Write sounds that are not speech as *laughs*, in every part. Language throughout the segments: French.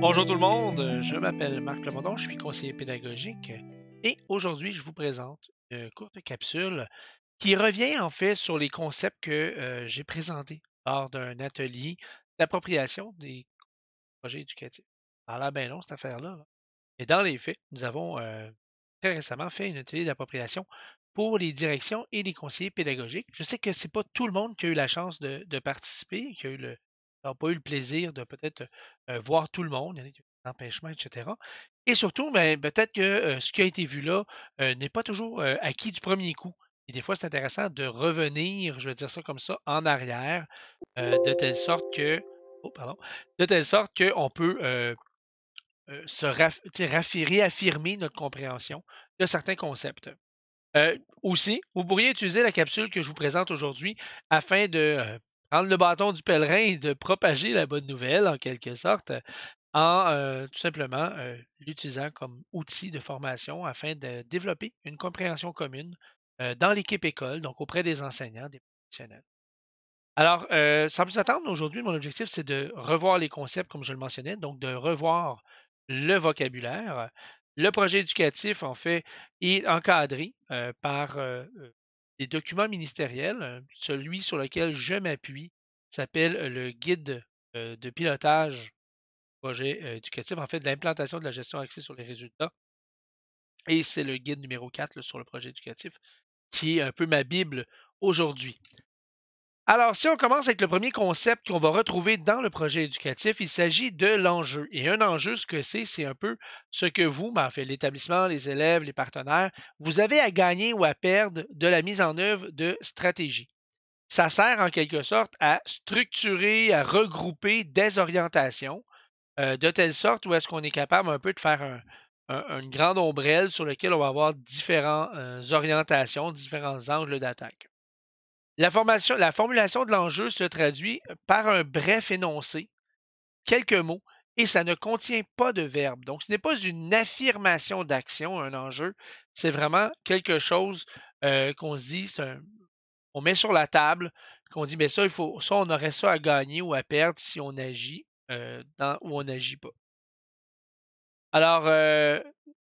Bonjour tout le monde, je m'appelle Marc Lemondon, je suis conseiller pédagogique et aujourd'hui je vous présente une courte capsule qui revient en fait sur les concepts que euh, j'ai présentés lors d'un atelier d'appropriation des projets éducatifs. Alors là, ben non, cette affaire-là. Mais dans les faits, nous avons euh, très récemment fait une atelier d'appropriation pour les directions et les conseillers pédagogiques. Je sais que ce n'est pas tout le monde qui a eu la chance de, de participer, qui a eu le, n'ont pas eu le plaisir de peut-être voir tout le monde. Il y en a qui empêchement, etc. Et surtout, ben, peut-être que ce qui a été vu là n'est pas toujours acquis du premier coup. Et des fois, c'est intéressant de revenir, je vais dire ça comme ça, en arrière, de telle sorte que. Oh, pardon. De telle sorte qu'on peut se réaffirmer notre compréhension de certains concepts. aussi, vous pourriez utiliser la capsule que je vous présente aujourd'hui afin de prendre le bâton du pèlerin et de propager la bonne nouvelle, en quelque sorte, en euh, tout simplement euh, l'utilisant comme outil de formation afin de développer une compréhension commune euh, dans l'équipe école, donc auprès des enseignants, des professionnels. Alors, sans plus attendre, aujourd'hui, mon objectif, c'est de revoir les concepts, comme je le mentionnais, donc de revoir le vocabulaire. Le projet éducatif, en fait, est encadré par des documents ministériels. Euh, celui sur lequel je m'appuie s'appelle euh, le guide euh, de pilotage projet éducatif, en fait, de l'implantation de la gestion axée sur les résultats. Et c'est le guide numéro 4 sur le projet éducatif qui est un peu ma Bible aujourd'hui. Alors, si on commence avec le premier concept qu'on va retrouver dans le projet éducatif, il s'agit de l'enjeu. Et un enjeu, ce que c'est, c'est un peu ce que vous, ben, fait, l'établissement, les élèves, les partenaires, vous avez à gagner ou à perdre de la mise en œuvre de stratégies. Ça sert en quelque sorte à structurer, à regrouper des orientations euh, de telle sorte où est-ce qu'on est capable un peu de faire un, une grande ombrelle sur laquelle on va avoir différentes euh, orientations, différents angles d'attaque. La, formulation de l'enjeu se traduit par un bref énoncé, quelques mots, et ça ne contient pas de verbe. Donc, ce n'est pas une affirmation d'action, un enjeu, c'est vraiment quelque chose euh, qu'on qu'on dit, on met sur la table, qu'on dit, mais ça, il faut, ça, on aurait ça à gagner ou à perdre si on agit euh, ou on n'agit pas. Alors, euh,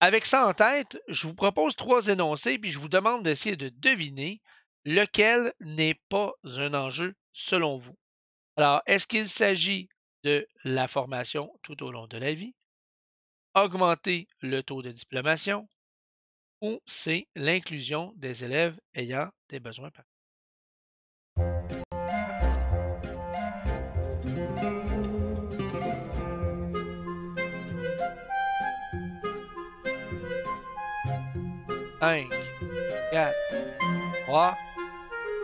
avec ça en tête, je vous propose trois énoncés, puis je vous demande d'essayer de deviner lequel n'est pas un enjeu selon vous? Alors, est-ce qu'il s'agit de la formation tout au long de la vie, augmenter le taux de diplomation, ou c'est l'inclusion des élèves ayant des besoins particuliers?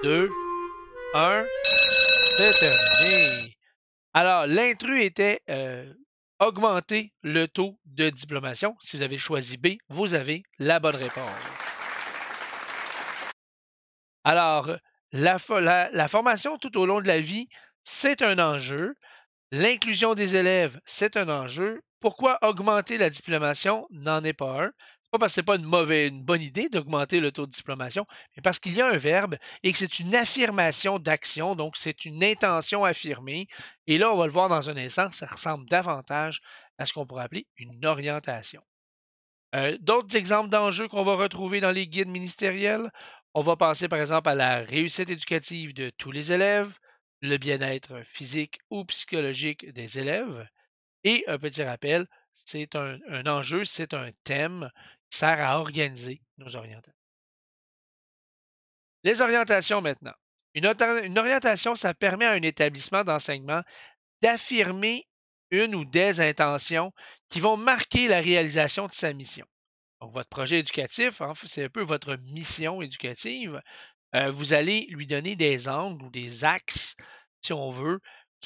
2, 1. C'est terminé. Alors, l'intrus était euh, augmenter le taux de diplomation. Si vous avez choisi B, vous avez la bonne réponse. Alors, la, la formation tout au long de la vie, c'est un enjeu. L'inclusion des élèves, c'est un enjeu. Pourquoi augmenter la diplomation n'en est pas un? Pas parce que ce n'est pas une, mauvaise, une bonne idée d'augmenter le taux de diplomation, mais parce qu'il y a un verbe et que c'est une affirmation d'action, donc c'est une intention affirmée. Et là, on va le voir dans un instant, ça ressemble davantage à ce qu'on pourrait appeler une orientation. Euh, d'autres exemples d'enjeux qu'on va retrouver dans les guides ministériels, on va penser par exemple à la réussite éducative de tous les élèves, le bien-être physique ou psychologique des élèves. Et un petit rappel, c'est un, enjeu, c'est un thème, sert à organiser nos orientations. Les orientations maintenant. Une, orientation, ça permet à un établissement d'enseignement d'affirmer une ou des intentions qui vont marquer la réalisation de sa mission. Donc, votre projet éducatif, c'est un peu votre mission éducative. Euh, vous allez lui donner des angles ou des axes, si on veut,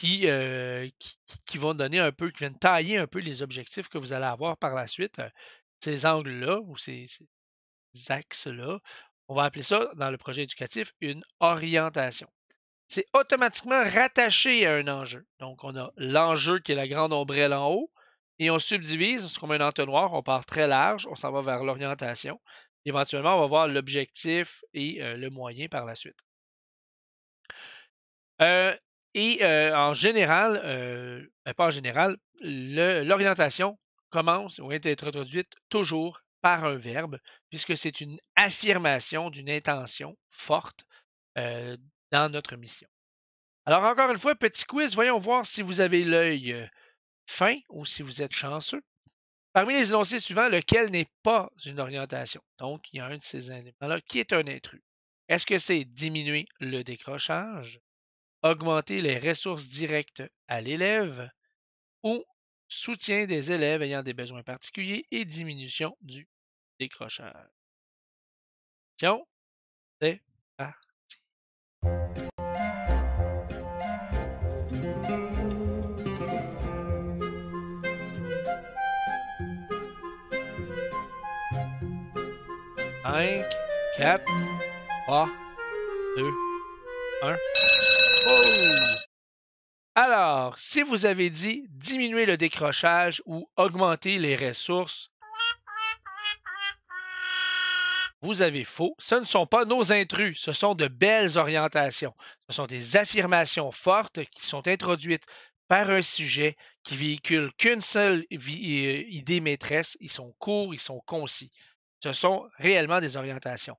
euh, qui, qui, vont donner un peu, qui viennent tailler un peu les objectifs que vous allez avoir par la suite. Euh, ces angles-là ou ces, axes-là, on va appeler ça dans le projet éducatif une orientation. C'est automatiquement rattaché à un enjeu. Donc, on a l'enjeu qui est la grande ombrelle en haut, et on subdivise, c'est comme un entonnoir, on part très large, on s'en va vers l'orientation. Éventuellement, on va voir l'objectif et euh, le moyen par la suite. Euh, et euh, en général, ben, pas en général, l'orientation commence ou est introduite toujours par un verbe, puisque c'est une affirmation d'une intention forte dans notre mission. Alors, encore une fois, petit quiz, voyons voir si vous avez l'œil fin ou si vous êtes chanceux. Parmi les énoncés suivants, lequel n'est pas une orientation? Donc, il y a un de ces éléments-là qui est un intrus. Est-ce que c'est diminuer le décrochage, augmenter les ressources directes à l'élève ou soutien des élèves ayant des besoins particuliers et diminution du décrochage. C'est parti! 5, 4, 3, 2, 1... Alors, si vous avez dit diminuer le décrochage ou augmenter les ressources, vous avez faux. Ce ne sont pas nos intrus, ce sont de belles orientations. Ce sont des affirmations fortes qui sont introduites par un sujet qui véhicule qu'une seule euh, idée maîtresse. Ils sont courts, ils sont concis. Ce sont réellement des orientations.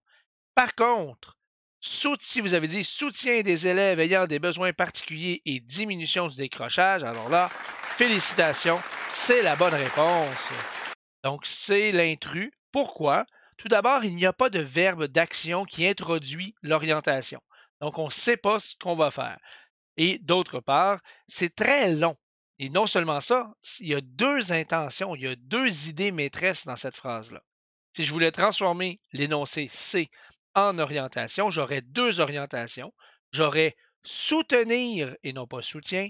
Par contre, si vous avez dit soutien des élèves ayant des besoins particuliers et diminution du décrochage, alors là, félicitations, c'est la bonne réponse. Donc, c'est l'intrus. Pourquoi? Tout d'abord, il n'y a pas de verbe d'action qui introduit l'orientation. Donc, on ne sait pas ce qu'on va faire. Et d'autre part, c'est très long. Et non seulement ça, il y a deux intentions, il y a deux idées maîtresses dans cette phrase-là. Si je voulais transformer l'énoncé C en orientation, j'aurais deux orientations. J'aurais soutenir et non pas soutien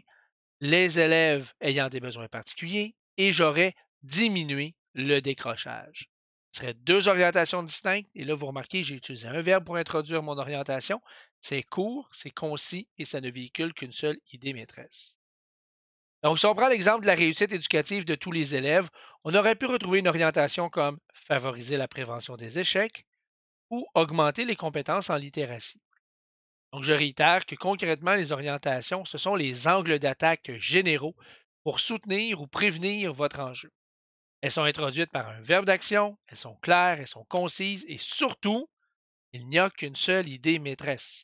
les élèves ayant des besoins particuliers et j'aurais diminué le décrochage. Ce seraient deux orientations distinctes et là vous remarquez, j'ai utilisé un verbe pour introduire mon orientation. C'est court, c'est concis et ça ne véhicule qu'une seule idée maîtresse. Donc, si on prend l'exemple de la réussite éducative de tous les élèves, on aurait pu retrouver une orientation comme favoriser la prévention des échecs, ou augmenter les compétences en littératie. Donc, je réitère que concrètement, les orientations, ce sont les angles d'attaque généraux pour soutenir ou prévenir votre enjeu. Elles sont introduites par un verbe d'action, elles sont claires, elles sont concises et surtout, il n'y a qu'une seule idée maîtresse.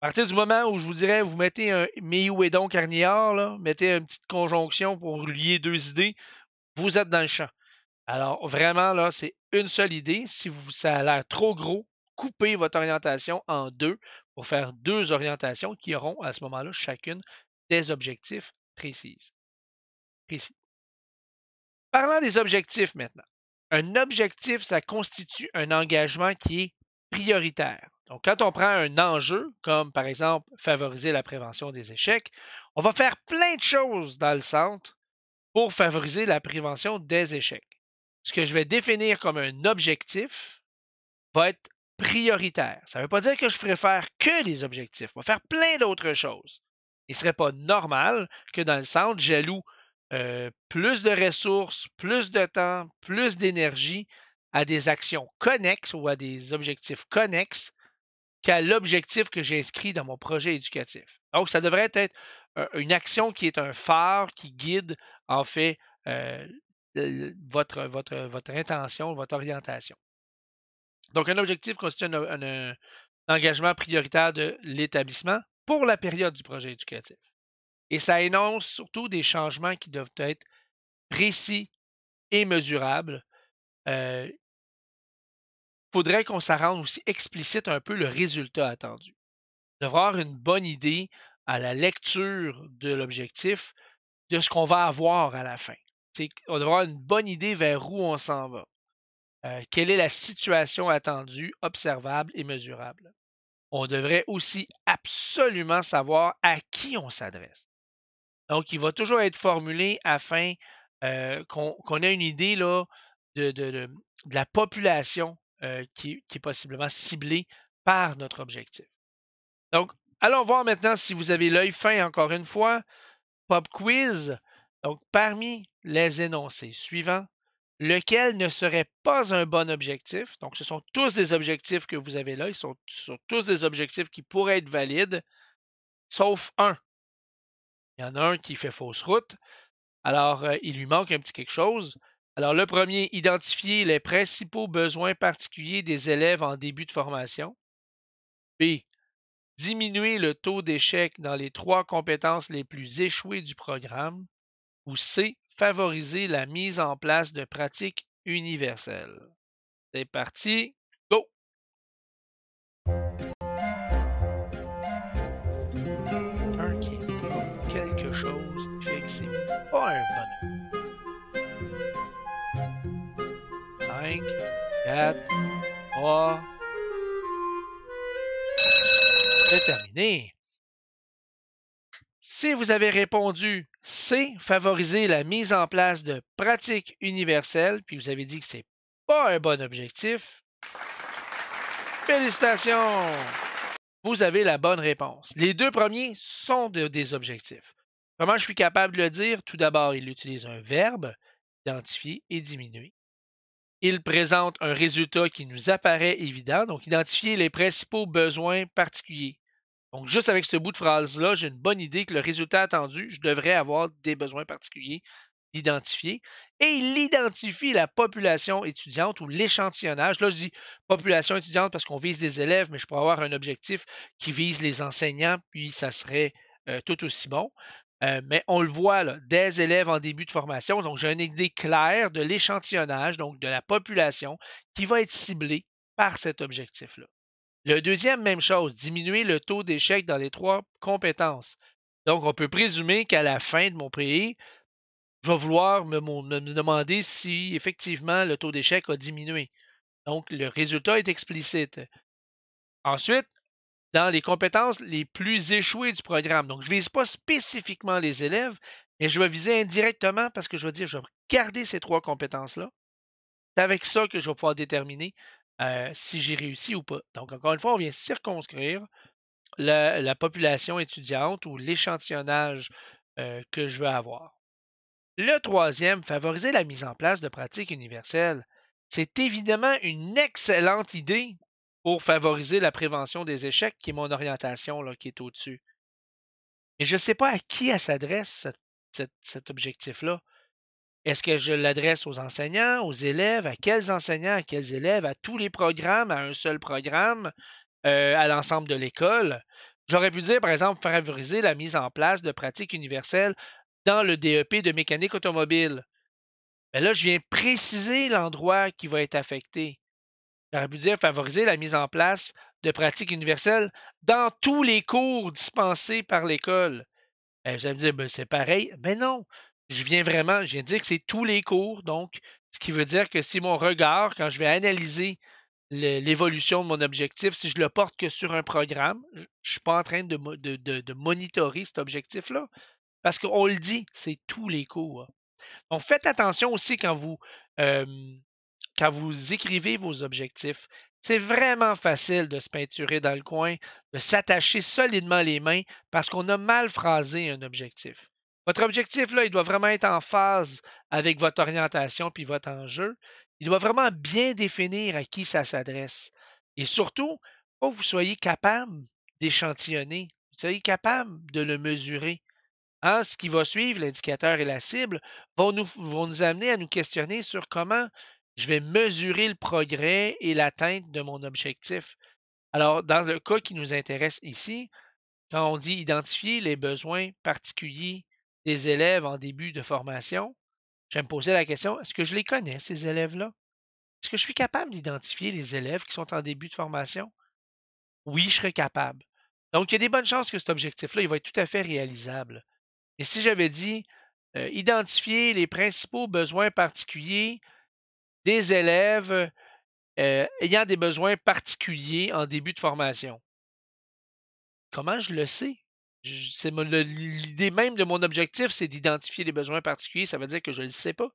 À partir du moment où je vous dirais, vous mettez un mais où est donc Arniard, mettez une petite conjonction pour lier deux idées, vous êtes dans le champ. Alors vraiment, là, c'est une seule idée. Si vous, ça a l'air trop gros, coupez votre orientation en deux pour faire deux orientations qui auront à ce moment-là chacune des objectifs précis. Parlant des objectifs maintenant. Un objectif, ça constitue un engagement qui est prioritaire. Donc, quand on prend un enjeu, comme par exemple favoriser la prévention des échecs, on va faire plein de choses dans le centre pour favoriser la prévention des échecs ce que je vais définir comme un objectif va être prioritaire. Ça ne veut pas dire que je ferai faire que les objectifs. On va faire plein d'autres choses. Il ne serait pas normal que dans le centre, j'alloue euh, plus de ressources, plus de temps, plus d'énergie à des actions connexes ou à des objectifs connexes qu'à l'objectif que j'ai inscrit dans mon projet éducatif. Donc, ça devrait être euh, une action qui est un phare qui guide, en fait, euh, votre, votre, votre intention, votre orientation. Donc, un objectif constitue un, engagement prioritaire de l'établissement pour la période du projet éducatif. Et ça énonce surtout des changements qui doivent être précis et mesurables. Il euh, faudrait qu'on s'en rende aussi explicite un peu le résultat attendu. D'avoir une bonne idée à la lecture de l'objectif de ce qu'on va avoir à la fin on doit avoir une bonne idée vers où on s'en va. Euh, quelle est la situation attendue, observable et mesurable. On devrait aussi absolument savoir à qui on s'adresse. Donc, il va toujours être formulé afin euh, qu'on ait une idée de, la population euh, qui, qui est possiblement ciblée par notre objectif. Donc, allons voir maintenant si vous avez l'œil fin encore une fois. Pop quiz. Donc, parmi les énoncés suivants, lequel ne serait pas un bon objectif. Donc, ce sont tous des objectifs que vous avez là. Ils sont, tous des objectifs qui pourraient être valides, sauf un. Il y en a un qui fait fausse route. Alors, euh, il lui manque un petit quelque chose. Alors, le premier, identifier les principaux besoins particuliers des élèves en début de formation. B. Diminuer le taux d'échec dans les trois compétences les plus échouées du programme. Ou C favoriser la mise en place de pratiques universelles. C'est parti, go! Un quelque chose fait que pas un bonheur. 5, 4, 3. C'est terminé! Si vous avez répondu C, favoriser la mise en place de pratiques universelles, puis vous avez dit que ce c'est pas un bon objectif, félicitations! Vous avez la bonne réponse. Les deux premiers sont des objectifs. Comment je suis capable de le dire? Tout d'abord, il utilise un verbe, identifier et diminuer. Il présente un résultat qui nous apparaît évident, donc identifier les principaux besoins particuliers donc, juste avec ce bout de phrase-là, j'ai une bonne idée que le résultat attendu, je devrais avoir des besoins particuliers d'identifier. Et il identifie la population étudiante ou l'échantillonnage. Là, je dis population étudiante parce qu'on vise des élèves, mais je pourrais avoir un objectif qui vise les enseignants, puis ça serait euh, tout aussi bon. Euh, mais on le voit, là, des élèves en début de formation. Donc, j'ai une idée claire de l'échantillonnage, donc de la population, qui va être ciblée par cet objectif-là. Le deuxième, même chose, diminuer le taux d'échec dans les trois compétences. Donc, on peut présumer qu'à la fin de mon pays, je vais vouloir me, me demander si effectivement le taux d'échec a diminué. Donc, le résultat est explicite. Ensuite, dans les compétences les plus échouées du programme. Donc, je ne vise pas spécifiquement les élèves, mais je vais viser indirectement parce que je vais dire, je vais garder ces trois compétences-là. C'est avec ça que je vais pouvoir déterminer euh, si j'ai réussi ou pas. Donc, encore une fois, on vient circonscrire la, population étudiante ou l'échantillonnage euh, que je veux avoir. Le troisième, favoriser la mise en place de pratiques universelles. C'est évidemment une excellente idée pour favoriser la prévention des échecs, qui est mon orientation, là, qui est au-dessus. Mais je ne sais pas à qui elle s'adresse, cet objectif-là. Est-ce que je l'adresse aux enseignants, aux élèves, à quels enseignants, à quels élèves, à tous les programmes, à un seul programme, euh, à l'ensemble de l'école? J'aurais pu dire, par exemple, favoriser la mise en place de pratiques universelles dans le DEP de mécanique automobile. Mais ben là, je viens préciser l'endroit qui va être affecté. J'aurais pu dire favoriser la mise en place de pratiques universelles dans tous les cours dispensés par l'école. Ben, vous allez me dire, ben, c'est pareil. Mais non, je viens vraiment, je viens de dire que c'est tous les cours, donc, ce qui veut dire que si mon regard, quand je vais analyser l'évolution de mon objectif, si je le porte que sur un programme, je ne suis pas en train de, monitorer cet objectif-là. Parce qu'on le dit, c'est tous les cours. Donc, faites attention aussi quand vous, quand vous écrivez vos objectifs. C'est vraiment facile de se peinturer dans le coin, de s'attacher solidement les mains parce qu'on a mal phrasé un objectif. Votre objectif, là, il doit vraiment être en phase avec votre orientation puis votre enjeu. Il doit vraiment bien définir à qui ça s'adresse. Et surtout, pour vous soyez capable d'échantillonner, vous soyez capable de le mesurer. Hein, ce qui va suivre, l'indicateur et la cible, nous, vont nous amener à nous questionner sur comment je vais mesurer le progrès et l'atteinte de mon objectif. Alors, dans le cas qui nous intéresse ici, quand on dit identifier les besoins particuliers des élèves en début de formation, je vais me poser la question, est-ce que je les connais, ces élèves-là? Est-ce que je suis capable d'identifier les élèves qui sont en début de formation? Oui, je serais capable. Donc, il y a des bonnes chances que cet objectif-là, il va être tout à fait réalisable. Et si j'avais dit euh, identifier les principaux besoins particuliers des élèves euh, ayant des besoins particuliers en début de formation, comment je le sais? l'idée même de mon objectif, c'est d'identifier les besoins particuliers. Ça veut dire que je ne le sais pas.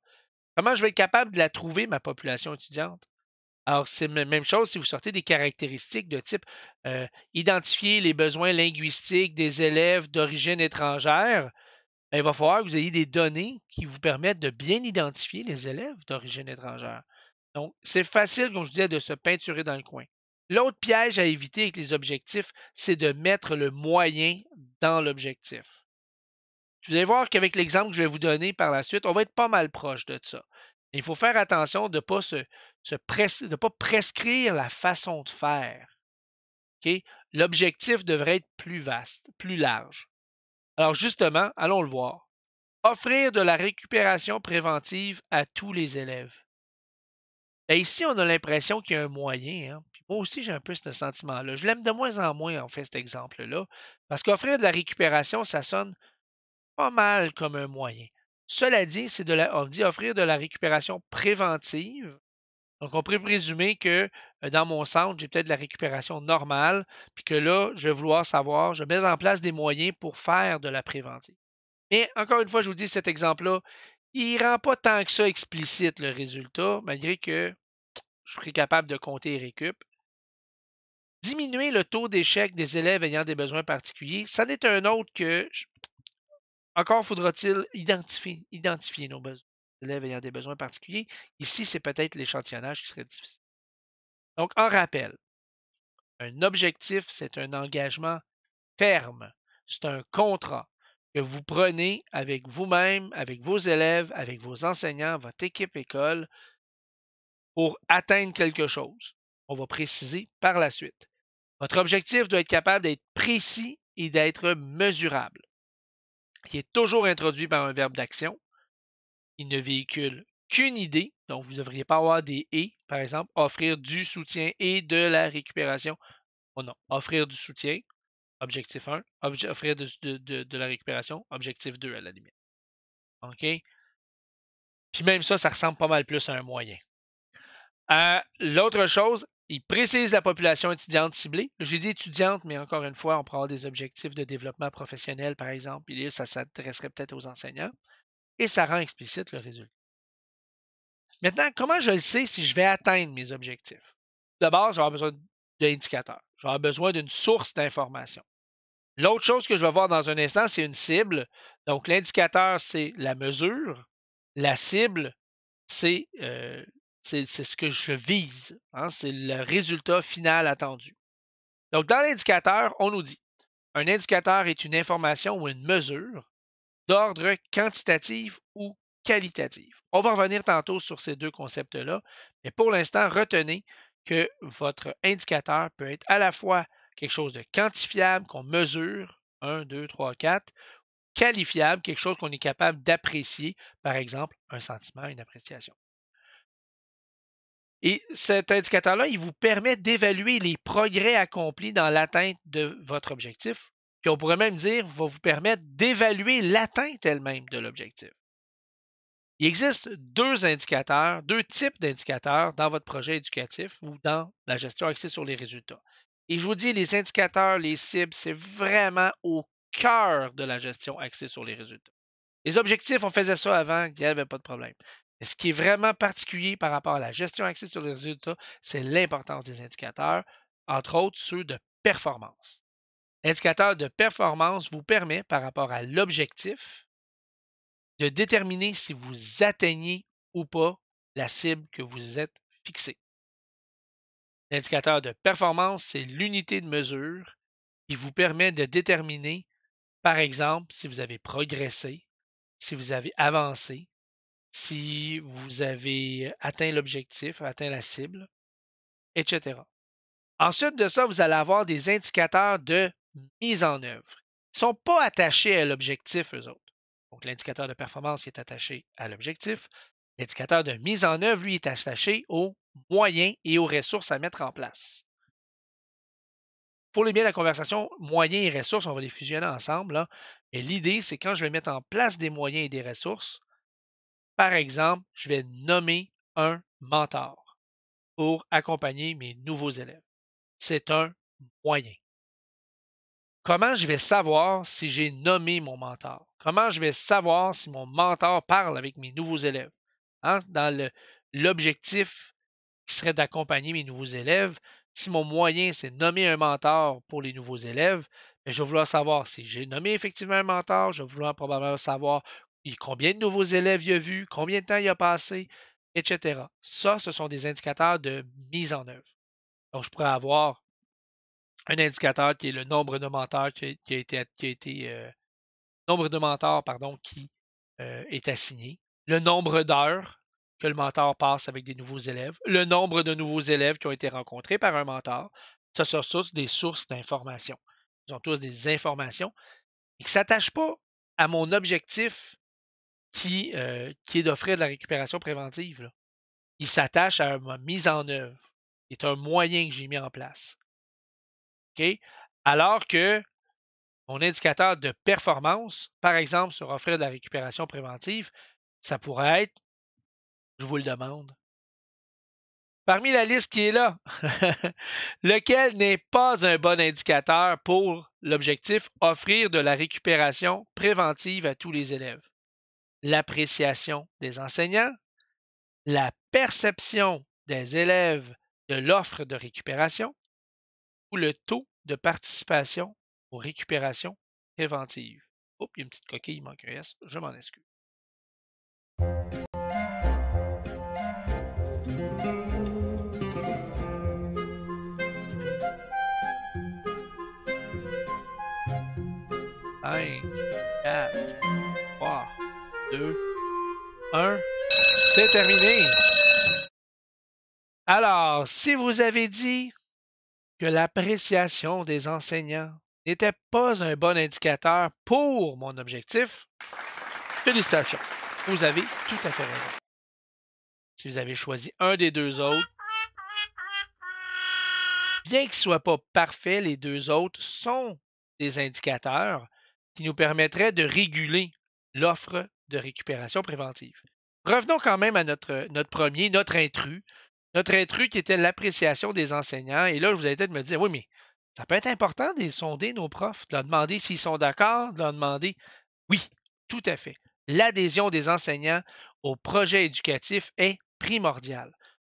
Comment je vais être capable de la trouver, ma population étudiante? Alors, c'est la même chose si vous sortez des caractéristiques de type euh, identifier les besoins linguistiques des élèves d'origine étrangère. Ben, il va falloir que vous ayez des données qui vous permettent de bien identifier les élèves d'origine étrangère. Donc, c'est facile, comme je disais, de se peinturer dans le coin. L'autre piège à éviter avec les objectifs, c'est de mettre le moyen dans l'objectif. Vous allez voir qu'avec l'exemple que je vais vous donner par la suite, on va être pas mal proche de ça. Il faut faire attention de ne pas, se, pas prescrire la façon de faire. L'objectif devrait être plus vaste, plus large. Alors justement, allons le voir. Offrir de la récupération préventive à tous les élèves. Et ben, ici, on a l'impression qu'il y a un moyen. Hein. Moi aussi, j'ai un peu ce sentiment-là. Je l'aime de moins en moins, en fait, cet exemple-là, parce qu'offrir de la récupération, ça sonne pas mal comme un moyen. Cela dit, c'est de on dit offrir de la récupération préventive. Donc, on pourrait présumer que euh, dans mon centre, j'ai peut-être de la récupération normale, puis que là, je vais vouloir savoir, je mets en place des moyens pour faire de la préventive. Mais encore une fois, je vous dis cet exemple-là, il ne rend pas tant que ça explicite le résultat, malgré que je serais capable de compter et récup. Diminuer le taux d'échec des élèves ayant des besoins particuliers, ça n'est un autre que, encore faudra-t-il identifier, nos besoins. élèves ayant des besoins particuliers, ici, c'est peut-être l'échantillonnage qui serait difficile. Donc, en rappel, un objectif, c'est un engagement ferme, c'est un contrat que vous prenez avec vous-même, avec vos élèves, avec vos enseignants, votre équipe école, pour atteindre quelque chose. On va préciser par la suite. Votre objectif doit être capable d'être précis et d'être mesurable. Il est toujours introduit par un verbe d'action. Il ne véhicule qu'une idée, donc vous ne devriez pas avoir des et, par exemple, offrir du soutien et de la récupération. Oh non, offrir du soutien, objectif 1, offrir de, la récupération, objectif 2 à la limite. OK? Puis même ça, ça ressemble pas mal plus à un moyen. Euh, l'autre chose, il précise la population étudiante ciblée. J'ai dit étudiante, mais encore une fois, on prend des objectifs de développement professionnel, par exemple. Et ça s'adresserait peut-être aux enseignants. Et ça rend explicite le résultat. Maintenant, comment je le sais si je vais atteindre mes objectifs? D'abord, j'aurai besoin d'indicateurs. Je vais besoin d'une source d'information. L'autre chose que je vais voir dans un instant, c'est une cible. Donc, l'indicateur, c'est la mesure. La cible, c'est euh, c'est ce que je vise. Hein, c'est le résultat final attendu. Donc, dans l'indicateur, on nous dit un indicateur est une information ou une mesure d'ordre quantitatif ou qualitatif. On va revenir tantôt sur ces deux concepts-là, mais pour l'instant, retenez que votre indicateur peut être à la fois quelque chose de quantifiable qu'on mesure, 1, 2, 3, 4, qualifiable, quelque chose qu'on est capable d'apprécier, par exemple un sentiment, une appréciation. Et cet indicateur-là, il vous permet d'évaluer les progrès accomplis dans l'atteinte de votre objectif. Puis on pourrait même dire, va vous permettre d'évaluer l'atteinte elle-même de l'objectif. Il existe deux indicateurs, deux types d'indicateurs dans votre projet éducatif ou dans la gestion axée sur les résultats. Et je vous dis, les indicateurs, les cibles, c'est vraiment au cœur de la gestion axée sur les résultats. Les objectifs, on faisait ça avant, il n'y avait pas de problème ce qui est vraiment particulier par rapport à la gestion axée sur les résultats, c'est l'importance des indicateurs, entre autres ceux de performance. L'indicateur de performance vous permet, par rapport à l'objectif, de déterminer si vous atteignez ou pas la cible que vous êtes fixée. L'indicateur de performance, c'est l'unité de mesure qui vous permet de déterminer, par exemple, si vous avez progressé, si vous avez avancé, si vous avez atteint l'objectif, atteint la cible, etc. Ensuite de ça, vous allez avoir des indicateurs de mise en œuvre. Ils ne sont pas attachés à l'objectif, eux autres. Donc, l'indicateur de performance est attaché à l'objectif. L'indicateur de mise en œuvre, lui, est attaché aux moyens et aux ressources à mettre en place. Pour les biens de la conversation, moyens et ressources, on va les fusionner ensemble. Hein, mais l'idée, c'est quand je vais mettre en place des moyens et des ressources, par exemple, je vais nommer un mentor pour accompagner mes nouveaux élèves. C'est un moyen. Comment je vais savoir si j'ai nommé mon mentor? Comment je vais savoir si mon mentor parle avec mes nouveaux élèves? Hein, dans l'objectif qui serait d'accompagner mes nouveaux élèves, si mon moyen, c'est nommer un mentor pour les nouveaux élèves, ben, je vais vouloir savoir si j'ai nommé effectivement un mentor, je vais vouloir probablement savoir combien de nouveaux élèves il a vu, combien de temps il a passé, etc. Ça, ce sont des indicateurs de mise en œuvre. Donc, je pourrais avoir un indicateur qui est le nombre de mentors qui, a été, euh, nombre de mentors, pardon, qui euh, est assigné, le nombre d'heures que le mentor passe avec des nouveaux élèves, le nombre de nouveaux élèves qui ont été rencontrés par un mentor. Ce sont tous des sources d'informations. Ils ont tous des informations qui ne s'attachent pas à mon objectif qui, euh, qui est d'offrir de la récupération préventive. Il s'attache à ma mise en œuvre, C'est est un moyen que j'ai mis en place. Alors que mon indicateur de performance, par exemple, sur offrir de la récupération préventive, ça pourrait être, je vous le demande, parmi la liste qui est là, *laughs* lequel n'est pas un bon indicateur pour l'objectif offrir de la récupération préventive à tous les élèves l'appréciation des enseignants, la perception des élèves de l'offre de récupération ou le taux de participation aux récupérations préventives. Oups, il y a une petite coquille, il manque je m'en excuse. 1. C'est terminé. Alors, si vous avez dit que l'appréciation des enseignants n'était pas un bon indicateur pour mon objectif, félicitations. Vous avez tout à fait raison. Si vous avez choisi un des deux autres, bien qu'il ne soient pas parfait, les deux autres sont des indicateurs qui nous permettraient de réguler l'offre de récupération préventive. Revenons quand même à euh, notre, premier, notre intrus. Notre intrus qui était l'appréciation des enseignants. Et là, vous ai peut-être me dire, oui, mais ça peut être important de sonder nos profs, de leur demander s'ils sont d'accord, de leur demander. Oui, tout à fait. L'adhésion des enseignants au projet éducatif est primordiale.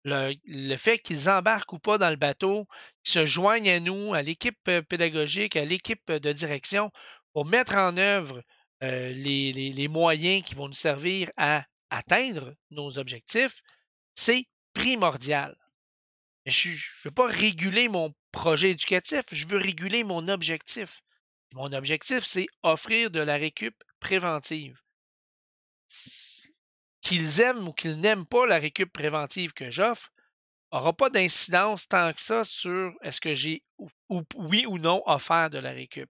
Le, le, fait qu'ils embarquent ou pas dans le bateau, qu'ils se joignent à nous, à l'équipe euh, pédagogique, à l'équipe euh, de direction, pour mettre en œuvre euh, les, moyens qui vont nous servir à atteindre nos objectifs, c'est primordial. Je ne veux pas réguler mon projet éducatif, je veux réguler mon objectif. Mon objectif, c'est offrir de la récup préventive. Qu'ils aiment ou qu'ils n'aiment pas la récup préventive que j'offre, n'aura pas d'incidence tant que ça sur est-ce que j'ai oui ou non offert de la récup.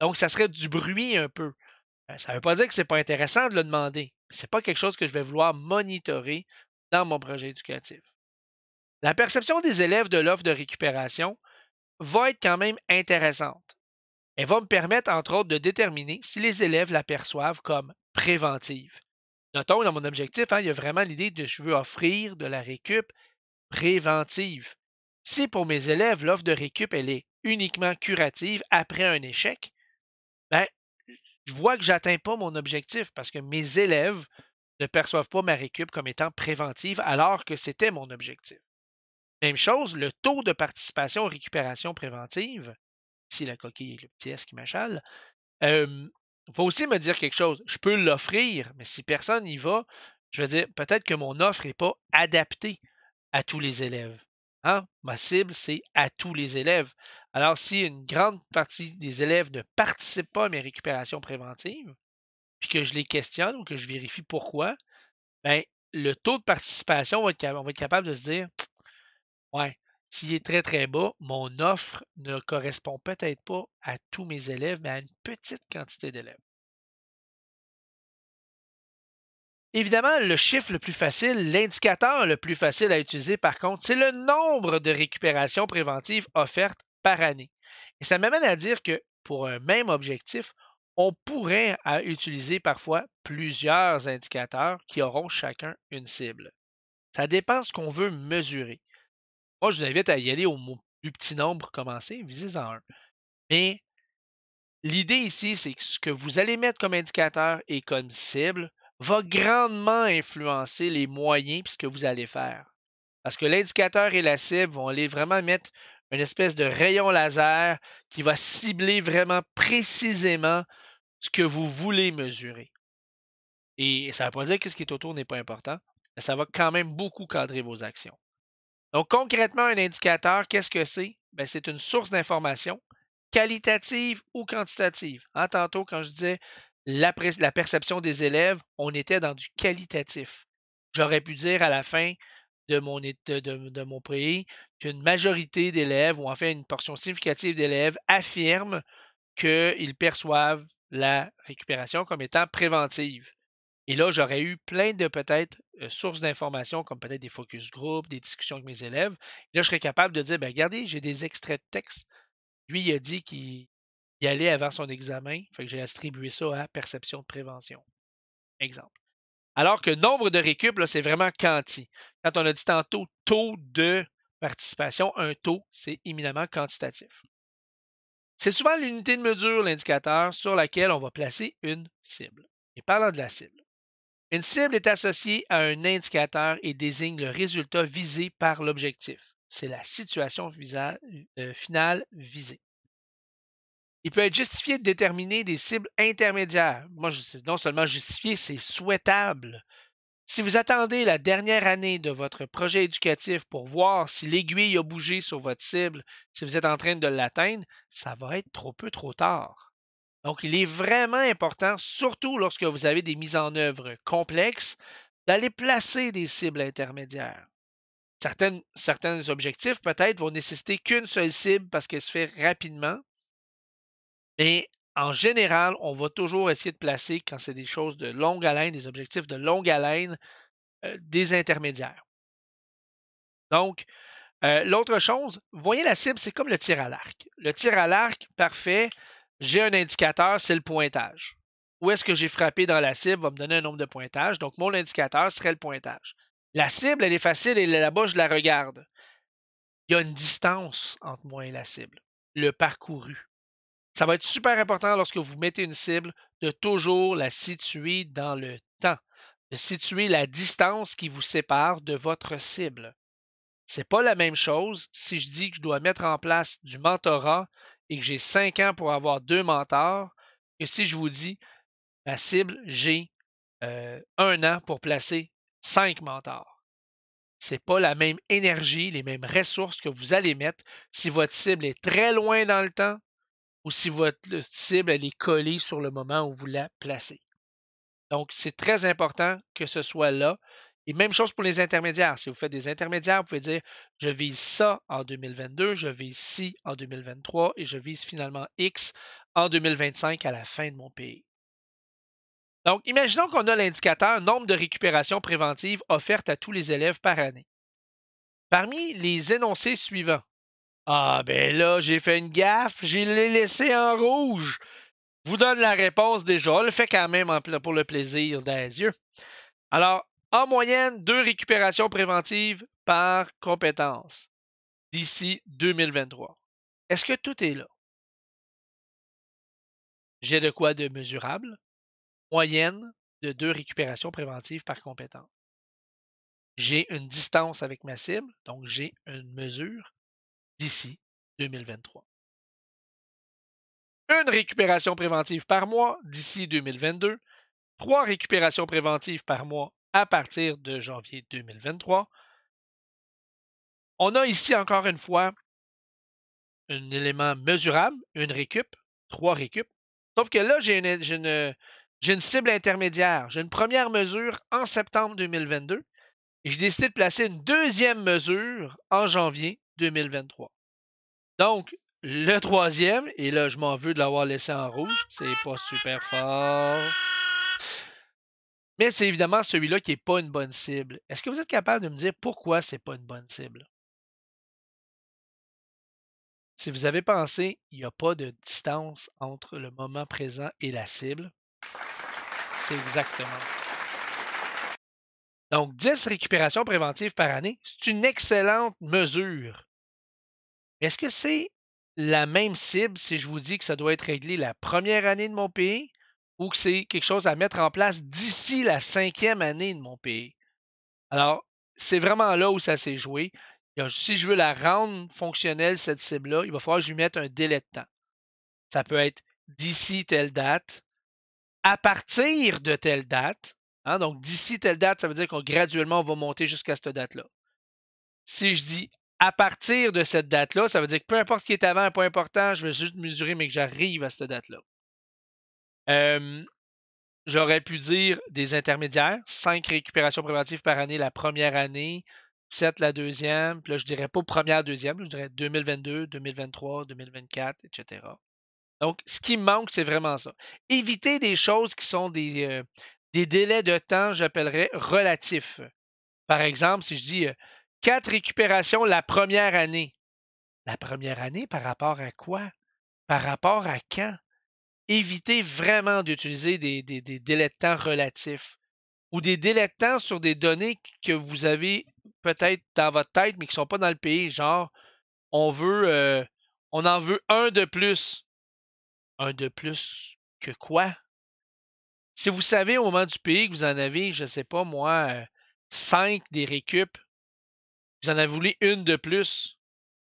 Donc, ça serait du bruit un peu. Euh, ça ne veut pas dire que ce n'est pas intéressant de le demander. Ce n'est pas quelque chose que je vais vouloir monitorer dans mon projet éducatif. La perception des élèves de l'offre de récupération va être quand même intéressante. Elle va me permettre, entre autres, de déterminer si les élèves la perçoivent comme préventive. Notons, dans mon objectif, hein, il y a vraiment l'idée de je veux offrir de la récup préventive. Si pour mes élèves, l'offre de récup, elle est uniquement curative après un échec, ben, je vois que je n'atteins pas mon objectif parce que mes élèves ne perçoivent pas ma récup comme étant préventive alors que c'était mon objectif. Même chose, le taux de participation aux récupérations préventives, ici la coquille et le petit S qui m'achale, va aussi me dire quelque chose. Je peux l'offrir, mais si personne n'y va, je veux dire, peut-être que mon offre n'est pas adaptée à tous les élèves. Hein, ma cible, c'est à tous les élèves. Alors, si une grande partie des élèves ne participent pas à mes récupérations préventives, puis que je les questionne ou que je vérifie pourquoi, ben, le taux de participation, va on va être capable de se dire Ouais, s'il est très, très bas, mon offre ne correspond peut-être pas à tous mes élèves, mais à une petite quantité d'élèves. Évidemment, le chiffre le plus facile, l'indicateur le plus facile à utiliser par contre, c'est le nombre de récupérations préventives offertes par année. Et ça m'amène à dire que pour un même objectif, on pourrait utiliser parfois plusieurs indicateurs qui auront chacun une cible. Ça dépend de ce qu'on veut mesurer. Moi, je vous invite à y aller au plus petit nombre commencé, commencer, visez-en un. Mais l'idée ici, c'est que ce que vous allez mettre comme indicateur et comme cible va grandement influencer les moyens et ce que vous allez faire. Parce que l'indicateur et la cible vont aller vraiment mettre une espèce de rayon laser qui va cibler vraiment précisément ce que vous voulez mesurer. Et ça ne veut pas dire que ce qui est autour n'est pas important, mais ça va quand même beaucoup cadrer vos actions. Donc concrètement, un indicateur, qu'est-ce que c'est? Ben, c'est une source d'information qualitative ou quantitative. Hein, tantôt, quand je disais la, perception des élèves, on était dans du qualitatif. J'aurais pu dire à la fin de mon, de, de, mon prix qu'une majorité d'élèves, ou enfin une portion significative d'élèves, affirment qu'ils perçoivent la récupération comme étant préventive. Et là, j'aurais eu plein de peut-être euh, sources d'informations, comme peut-être des focus groupes, des discussions avec mes élèves. là, je serais capable de dire, ben, regardez, j'ai des extraits de texte. Lui, il a dit qu'il y aller avant son examen. Fait que j'ai attribué ça à perception de prévention. Exemple. Alors que nombre de récup, c'est vraiment quanti. Quand on a dit tantôt taux de participation, un taux, c'est éminemment quantitatif. C'est souvent l'unité de mesure, l'indicateur, sur laquelle on va placer une cible. Et parlant de la cible, une cible est associée à un indicateur et désigne le résultat visé par l'objectif. C'est la situation euh, finale visée. Il peut être justifié de déterminer des cibles intermédiaires. Moi, je, non seulement justifié, c'est souhaitable. Si vous attendez la dernière année de votre projet éducatif pour voir si l'aiguille a bougé sur votre cible, si vous êtes en train de l'atteindre, ça va être trop peu trop tard. Donc, il est vraiment important, surtout lorsque vous avez des mises en œuvre complexes, d'aller placer des cibles intermédiaires. certains objectifs, peut-être, vont nécessiter qu'une seule cible parce qu'elle se fait rapidement. Mais en général, on va toujours essayer de placer, quand c'est des choses de longue haleine, des objectifs de longue haleine, euh, des intermédiaires. Donc, euh, l'autre chose, voyez la cible, c'est comme le tir à l'arc. Le tir à l'arc, parfait, j'ai un indicateur, c'est le pointage. Où est-ce que j'ai frappé dans la cible va me donner un nombre de pointages. Donc, mon indicateur serait le pointage. La cible, elle est facile, et là-bas, je la regarde. Il y a une distance entre moi et la cible, le parcouru. Ça va être super important lorsque vous mettez une cible de toujours la situer dans le temps, de situer la distance qui vous sépare de votre cible. Ce n'est pas la même chose si je dis que je dois mettre en place du mentorat et que j'ai cinq ans pour avoir deux mentors que si je vous dis ma cible, j'ai euh, un an pour placer cinq mentors. Ce n'est pas la même énergie, les mêmes ressources que vous allez mettre si votre cible est très loin dans le temps ou si votre cible elle est collée sur le moment où vous la placez. Donc, c'est très important que ce soit là. Et même chose pour les intermédiaires. Si vous faites des intermédiaires, vous pouvez dire je vise ça en 2022, je vise ci en 2023 et je vise finalement X en 2025 à la fin de mon pays. Donc, imaginons qu'on a l'indicateur nombre de récupérations préventives offertes à tous les élèves par année. Parmi les énoncés suivants, ah, ben là, j'ai fait une gaffe, j'ai l'ai laissé en rouge. Je vous donne la réponse déjà. le fait quand même pour le plaisir des yeux. Alors, en moyenne, deux récupérations préventives par compétence d'ici 2023. Est-ce que tout est là? J'ai de quoi de mesurable. Moyenne de deux récupérations préventives par compétence. J'ai une distance avec ma cible, donc j'ai une mesure d'ici 2023. Une récupération préventive par mois d'ici 2022, trois récupérations préventives par mois à partir de janvier 2023. On a ici encore une fois un élément mesurable, une récup, trois récup. Sauf que là, j'ai une, une, une, cible intermédiaire. J'ai une première mesure en septembre 2022 et j'ai décidé de placer une deuxième mesure en janvier 2023. Donc, le troisième, et là, je m'en veux de l'avoir laissé en rouge. C'est pas super fort. Mais c'est évidemment celui-là qui n'est pas une bonne cible. Est-ce que vous êtes capable de me dire pourquoi c'est pas une bonne cible? Si vous avez pensé, il n'y a pas de distance entre le moment présent et la cible. C'est exactement ça. Donc, 10 récupérations préventives par année, c'est une excellente mesure. Est-ce que c'est la même cible si je vous dis que ça doit être réglé la première année de mon pays ou que c'est quelque chose à mettre en place d'ici la cinquième année de mon pays? Alors, c'est vraiment là où ça s'est joué. si je veux la rendre fonctionnelle, cette cible-là, il va falloir que je lui mette un délai de temps. Ça peut être d'ici telle date, à partir de telle date, Hein, donc, d'ici telle date, ça veut dire qu'on graduellement, on va monter jusqu'à cette date-là. Si je dis à partir de cette date-là, ça veut dire que peu importe ce qui est avant, pas important, je vais juste mesurer, mais que j'arrive à cette date-là. J'aurais pu dire des intermédiaires, 5 récupérations préventives par année la première année, 7 la deuxième, puis là, je dirais pas première, deuxième, je dirais 2022, 2023, 2024, etc. Donc, ce qui me manque, c'est vraiment ça. Éviter des choses qui sont des, euh, des délais de temps, j'appellerais relatifs. Par exemple, si je dis euh, quatre récupérations la première année. La première année par rapport à quoi? Par rapport à quand? Évitez vraiment d'utiliser des, délais de temps relatifs ou des délais de temps sur des données que vous avez peut-être dans votre tête, mais qui ne sont pas dans le pays. Genre, on veut, euh, on en veut un de plus. Un de plus que quoi? Si vous savez au moment du pays que vous en avez, je ne sais pas moi, cinq des récup, vous en avez voulu une de plus,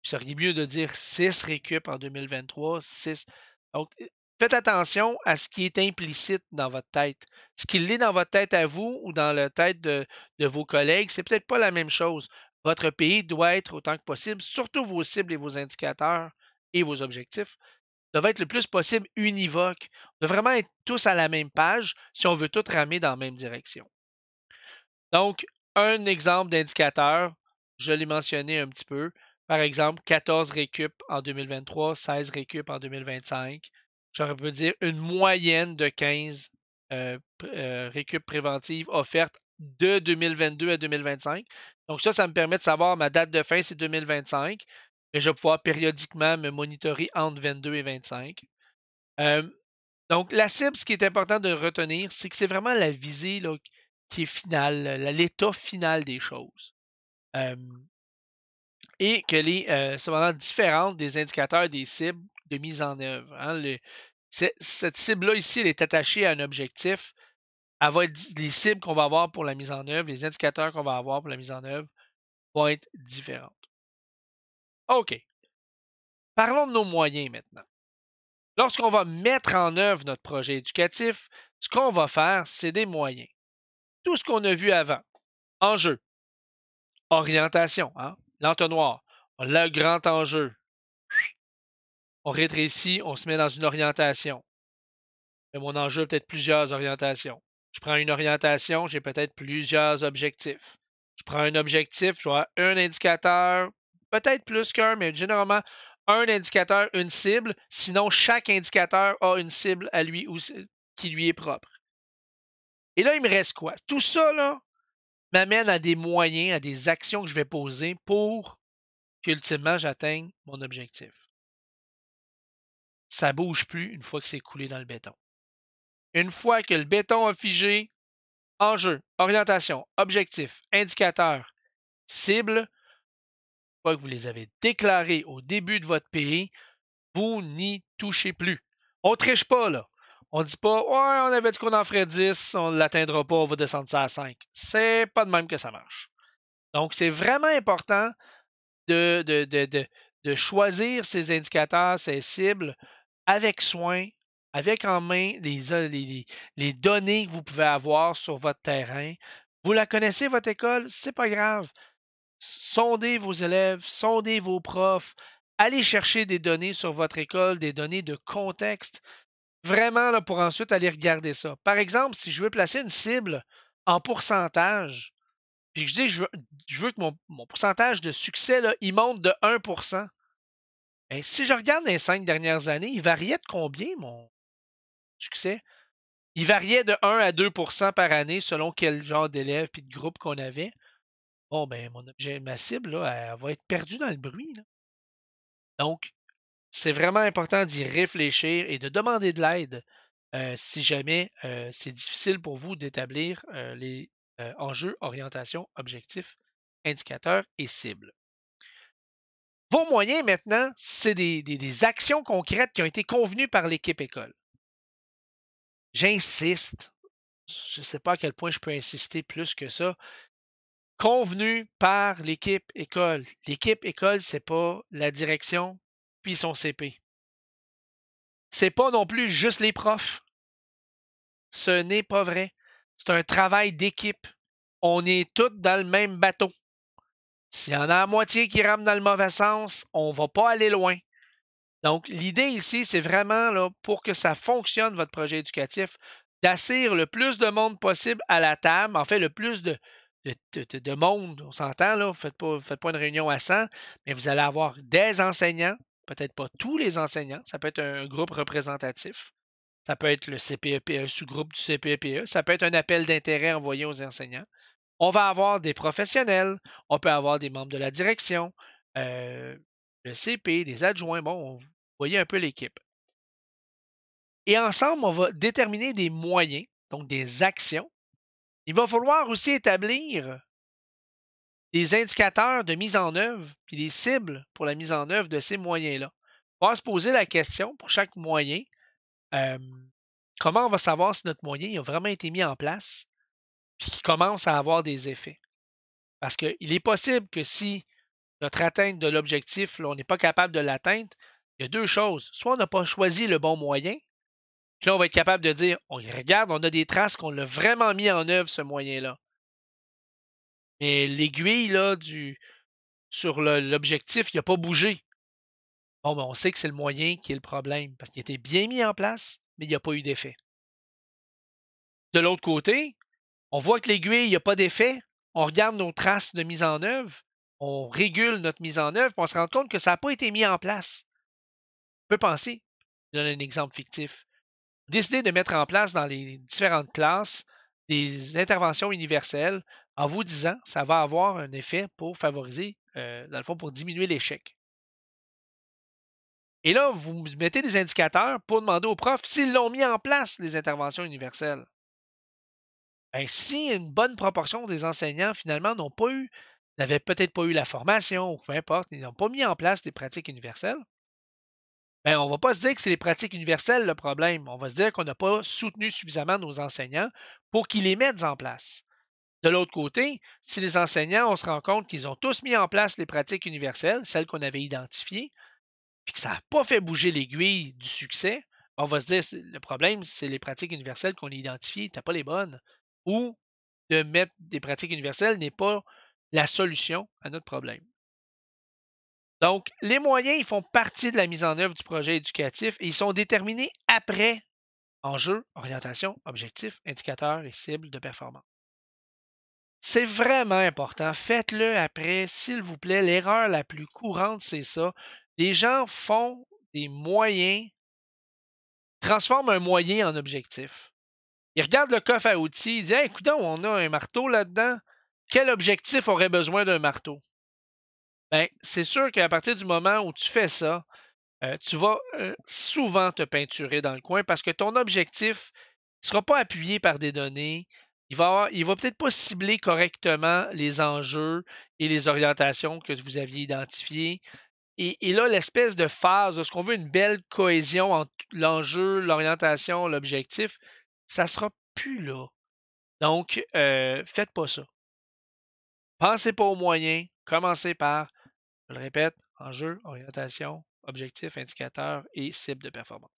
il serait mieux de dire six récup en 2023, six. Donc, euh, faites attention à ce qui est implicite dans votre tête. Ce qui l'est dans votre tête à vous ou dans la tête de, de vos collègues, c'est peut-être pas la même chose. Votre pays doit être autant que possible, surtout vos cibles et vos indicateurs et vos objectifs, devait être le plus possible univoque. On doit vraiment être tous à la même page si on veut tout ramer dans la même direction. Donc, un exemple d'indicateur, je l'ai mentionné un petit peu. Par exemple, 14 récup en 2023, 16 récup en 2025. J'aurais pu dire une moyenne de 15 euh, euh, récup préventives offertes de 2022 à 2025. Donc ça, ça me permet de savoir ma date de fin, c'est 2025 mais je vais pouvoir périodiquement me monitorer entre 22 et 25. donc, la cible, ce qui est important de retenir, c'est que c'est vraiment la visée qui est finale, l'état final des choses. et qu'elle est cependant différente des indicateurs des cibles de mise en œuvre. Hein. cette cible-là ici, elle est attachée à un objectif. les cibles qu'on va avoir pour la mise en œuvre, les indicateurs qu'on va avoir pour la mise en œuvre vont être différents. OK. Parlons de nos moyens maintenant. Lorsqu'on va mettre en œuvre notre projet éducatif, ce qu'on va faire, c'est des moyens. Tout ce qu'on a vu avant, enjeu, orientation, hein, l'entonnoir, le grand enjeu. On rétrécit, on se met dans une orientation. Mais mon enjeu peut-être plusieurs orientations. Je prends une orientation, j'ai peut-être plusieurs objectifs. Je prends un objectif, je vois un indicateur, peut-être plus qu'un, mais généralement un indicateur, une cible. Sinon, chaque indicateur a une cible à lui ou qui lui est propre. Et là, il me reste quoi? Tout ça, là, m'amène à des moyens, à des actions que je vais poser pour qu'ultimement j'atteigne mon objectif. Ça bouge plus une fois que c'est coulé dans le béton. Une fois que le béton a figé, enjeu, orientation, objectif, indicateur, cible, fois que vous les avez déclarés au début de votre pays, vous n'y touchez plus. On ne triche pas, là. On dit pas, ouais, on avait dit qu'on en ferait 10, on ne l'atteindra pas, on va descendre ça à 5. C'est pas de même que ça marche. Donc, c'est vraiment important de, de, choisir ces indicateurs, ces cibles avec soin, avec en main euh, les, les, les données que vous pouvez avoir sur votre terrain. Vous la connaissez, votre école, c'est pas grave sondez vos élèves, sondez vos profs, allez chercher des données sur votre école, des données de contexte, vraiment là, pour ensuite aller regarder ça. Par exemple, si je veux placer une cible en pourcentage, puis que je dis je veux, que mon, pourcentage de succès, là, il monte de 1 Et ben, si je regarde les cinq dernières années, il variait de combien mon succès? Il variait de 1 à 2 par année selon quel genre d'élèves et de groupe qu'on avait bon, oh, ben, mon objet, ma cible, là, elle va être perdue dans le bruit. Donc, c'est vraiment important d'y réfléchir et de demander de l'aide euh, si jamais euh, c'est difficile pour vous d'établir euh, les enjeux, orientation, objectifs, indicateurs et cibles. Vos moyens maintenant, c'est des actions concrètes qui ont été convenues par l'équipe école. J'insiste, je ne sais pas à quel point je peux insister plus que ça, convenu par l'équipe école. L'équipe école, c'est pas la direction puis son CP. C'est pas non plus juste les profs. Ce n'est pas vrai. C'est un travail d'équipe. On est tous dans le même bateau. S'il y en a à moitié qui rament dans le mauvais sens, on va pas aller loin. Donc, l'idée ici, c'est vraiment là, pour que ça fonctionne, votre projet éducatif, d'assir le plus de monde possible à la table, en fait, le plus de, de, monde, on s'entend, là, faites pas, faites pas une réunion à 100, mais vous allez avoir des enseignants, peut-être pas tous les enseignants, ça peut être un groupe représentatif, ça peut être le e un sous-groupe du CPEPE, e, ça peut être un appel d'intérêt envoyé aux enseignants. On va avoir des professionnels, on peut avoir des membres de la direction, euh, le CP, des adjoints, bon, vous voyez un peu l'équipe. Et ensemble, on va déterminer des moyens, donc des actions il va falloir aussi établir des indicateurs de mise en œuvre puis des cibles pour la mise en œuvre de ces moyens-là. On va se poser la question pour chaque moyen comment on va savoir si notre moyen a vraiment été mis en place puis qu'il commence à avoir des effets. Parce qu'il est possible que si notre atteinte de l'objectif, on n'est pas capable de l'atteindre, il y a deux choses. Soit on n'a pas choisi le bon moyen, là, on va être capable de dire, on regarde, on a des traces qu'on l'a vraiment mis en œuvre, ce moyen-là. Mais l'aiguille là, du, sur l'objectif, il n'a pas bougé. Bon, ben, on sait que c'est le moyen qui est le problème, parce qu'il était bien mis en place, mais il n'y a pas eu d'effet. De l'autre côté, on voit que l'aiguille, il n'y a pas d'effet, on regarde nos traces de mise en œuvre, on régule notre mise en œuvre, on se rend compte que ça n'a pas été mis en place. On peut penser, je donne un exemple fictif décidez de mettre en place dans les différentes classes des interventions universelles en vous disant ça va avoir un effet pour favoriser, euh, dans le fond, pour diminuer l'échec. Et là, vous mettez des indicateurs pour demander aux profs s'ils l'ont mis en place, les interventions universelles. ainsi ben, si une bonne proportion des enseignants, finalement, n'ont pas eu, n'avaient peut-être pas eu la formation, ou peu importe, ils n'ont pas mis en place des pratiques universelles, ben, on ne va pas se dire que c'est les pratiques universelles le problème. On va se dire qu'on n'a pas soutenu suffisamment nos enseignants pour qu'ils les mettent en place. De l'autre côté, si les enseignants, on se rend compte qu'ils ont tous mis en place les pratiques universelles, celles qu'on avait identifiées, puis que ça n'a pas fait bouger l'aiguille du succès, on va se dire que le problème, c'est les pratiques universelles qu'on a identifiées, tu pas les bonnes. Ou de mettre des pratiques universelles n'est pas la solution à notre problème. Donc, les moyens, ils font partie de la mise en œuvre du projet éducatif et ils sont déterminés après enjeu, orientation, objectif, indicateur et cible de performance. C'est vraiment important. Faites-le après, s'il vous plaît. L'erreur la plus courante, c'est ça. Les gens font des moyens, transforment un moyen en objectif. Ils regardent le coffre à outils, ils disent Écoutez, on a un marteau là-dedans. Quel objectif aurait besoin d'un marteau ben, c'est sûr qu'à partir du moment où tu fais ça, euh, tu vas euh, souvent te peinturer dans le coin parce que ton objectif ne sera pas appuyé par des données. Il va, il va peut-être pas cibler correctement les enjeux et les orientations que vous aviez identifiées. Et, là, l'espèce de phase, de ce qu'on veut, une belle cohésion entre l'enjeu, l'orientation, l'objectif, ça ne sera plus là. Donc, euh, faites pas ça. Pensez pas aux moyens, commencez par je le répète, enjeu, orientation, objectif, indicateur et cible de performance.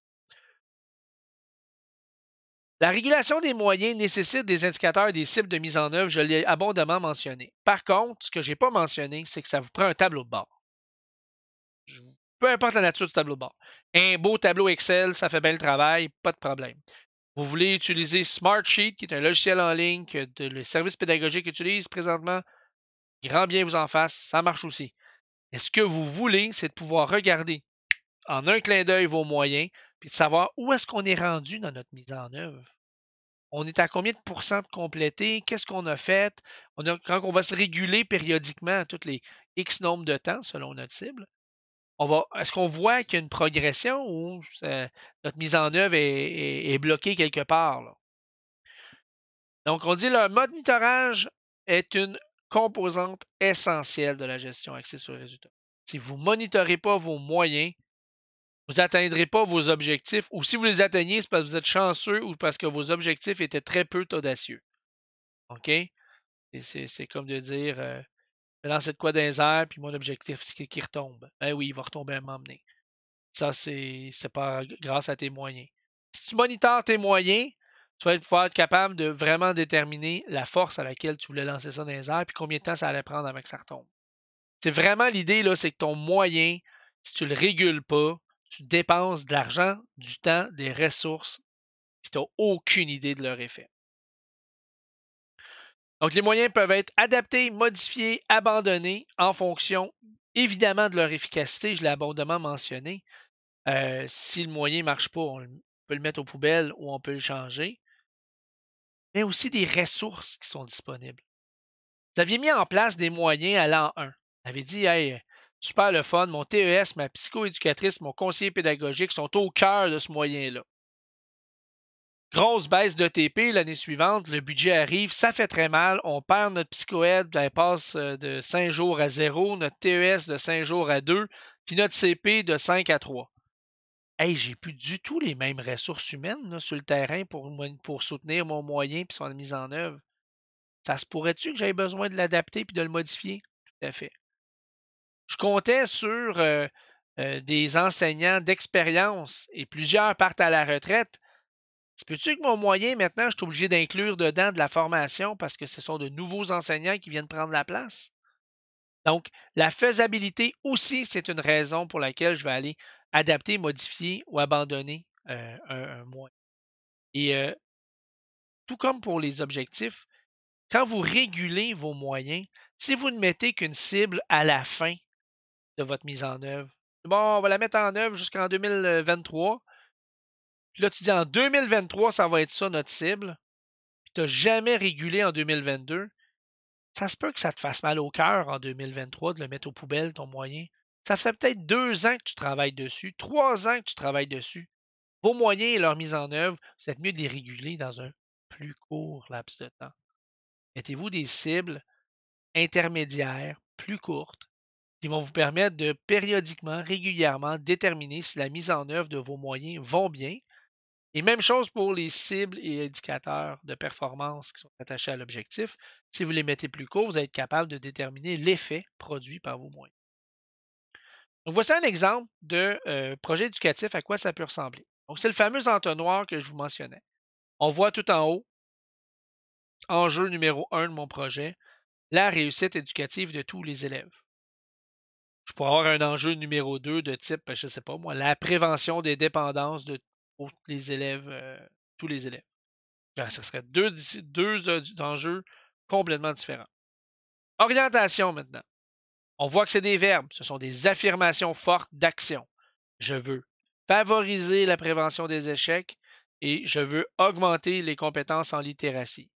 La régulation des moyens nécessite des indicateurs et des cibles de mise en œuvre, je l'ai abondamment mentionné. Par contre, ce que je n'ai pas mentionné, c'est que ça vous prend un tableau de bord. peu importe la nature du tableau de bord. Un beau tableau Excel, ça fait bel travail, pas de problème. Vous voulez utiliser Smartsheet, qui est un logiciel en ligne que le service pédagogique utilise présentement. Grand bien vous en fasse, ça marche aussi. Mais ce que vous voulez, c'est de pouvoir regarder en un clin d'œil vos moyens, puis de savoir où est-ce qu'on est rendu dans notre mise en œuvre. On est à combien de pourcents de compléter? Qu'est-ce qu'on a fait? quand on va se réguler périodiquement à tous les X nombres de temps selon notre cible, est-ce qu'on voit qu'il y a une progression ou notre mise en œuvre est, bloquée quelque part? Donc, on dit le monitorage est une composante essentielle de la gestion axée sur le résultat. Si vous ne monitorez pas vos moyens, vous n'atteindrez pas vos objectifs, ou si vous les atteignez, c'est parce que vous êtes chanceux ou parce que vos objectifs étaient très peu audacieux. OK? C'est comme de dire dans euh, je vais de quoi dans puis mon objectif, c'est qu'il retombe. Eh oui, il va retomber à m'emmener. Ça, c'est pas grâce à tes moyens. Si tu monitores tes moyens, tu vas pouvoir être capable de vraiment déterminer la force à laquelle tu voulais lancer ça dans les airs, puis combien de temps ça allait prendre avant que ça retombe. C'est vraiment l'idée, là, c'est que ton moyen, si tu le régules pas, tu dépenses de l'argent, du temps, des ressources, puis tu n'as aucune idée de leur effet. Donc, les moyens peuvent être adaptés, modifiés, abandonnés en fonction, évidemment, de leur efficacité. Je l'ai abondamment mentionné. Euh, si le moyen ne marche pas, on peut le mettre aux poubelles ou on peut le changer mais aussi des ressources qui sont disponibles. Vous aviez mis en place des moyens à l'an 1. Vous avez dit, hey, euh, super le fun, mon TES, ma psychoéducatrice, mon conseiller pédagogique sont au cœur de ce moyen-là. Grosse baisse de TP l'année suivante, le budget arrive, ça fait très mal, on perd notre psychoède, elle passe euh, de 5 jours à 0, notre TES de 5 jours à 2, puis notre CP de 5 à 3 hey, j'ai plus du tout les mêmes ressources humaines sur le terrain pour, pour soutenir mon moyen et son mise en œuvre. Ça se pourrait-tu que j'aie besoin de l'adapter puis de le modifier? Tout à fait. Je comptais sur euh, euh, des enseignants d'expérience et plusieurs partent à la retraite. Se peux-tu que mon moyen, maintenant, je suis obligé d'inclure dedans de la formation parce que ce sont de nouveaux enseignants qui viennent prendre la place? Donc, la faisabilité aussi, c'est une raison pour laquelle je vais aller adapter, modifier ou abandonner euh, un, moyen. Et euh, tout comme pour les objectifs, quand vous régulez vos moyens, si vous ne mettez qu'une cible à la fin de votre mise en œuvre, bon, on va la mettre en œuvre jusqu'en 2023. Puis là, tu dis en 2023, ça va être ça notre cible. Puis tu n'as jamais régulé en 2022. Ça se peut que ça te fasse mal au cœur en 2023 de le mettre aux poubelles, ton moyen. Ça fait peut-être deux ans que tu travailles dessus, trois ans que tu travailles dessus. Vos moyens et leur mise en œuvre, vous êtes mieux de les réguler dans un plus court laps de temps. Mettez-vous des cibles intermédiaires, plus courtes, qui vont vous permettre de périodiquement, régulièrement déterminer si la mise en œuvre de vos moyens vont bien. Et même chose pour les cibles et indicateurs de performance qui sont attachés à l'objectif. Si vous les mettez plus courts, vous êtes capable de déterminer l'effet produit par vos moyens. Donc, voici un exemple de euh, projet éducatif à quoi ça peut ressembler. Donc, c'est le fameux entonnoir que je vous mentionnais. On voit tout en haut, enjeu numéro un de mon projet, la réussite éducative de tous les élèves. Je pourrais avoir un enjeu numéro deux de type, ben, je ne sais pas moi, la prévention des dépendances de tous les élèves. Euh, tous les élèves. ce ben, serait deux euh, enjeux complètement différents. Orientation maintenant. On voit que c'est des verbes, ce sont des affirmations fortes d'action. Je veux favoriser la prévention des échecs et je veux augmenter les compétences en littératie.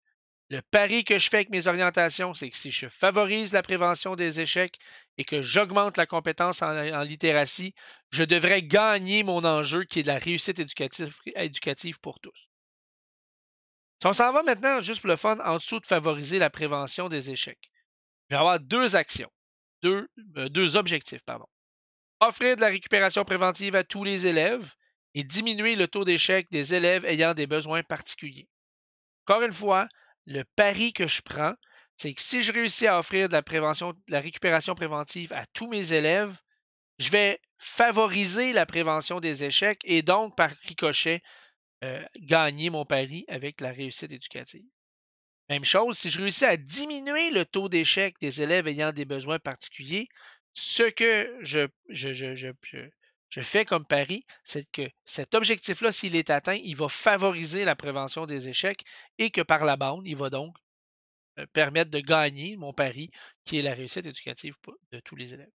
Le pari que je fais avec mes orientations, c'est que si je favorise la prévention des échecs et que j'augmente la compétence en, littératie, je devrais gagner mon enjeu qui est la réussite éducative, éducative pour tous. Si on s'en va maintenant, juste pour le fun, en dessous de favoriser la prévention des échecs, je vais avoir deux actions. Euh, deux, objectifs. Pardon. Offrir de la récupération préventive à tous les élèves et diminuer le taux d'échec des élèves ayant des besoins particuliers. Encore une fois, le pari que je prends, c'est que si je réussis à offrir de la, prévention, la récupération préventive à tous mes élèves, je vais favoriser la prévention des échecs et donc, par ricochet, euh, gagner mon pari avec la réussite éducative. Même chose, si je réussis à diminuer le taux d'échec des élèves ayant des besoins particuliers, ce que je, je, fais comme pari, c'est que cet objectif-là, s'il est atteint, il va favoriser la prévention des échecs et que par la bande, il va donc euh, permettre de gagner mon pari, qui est la réussite éducative de tous les élèves.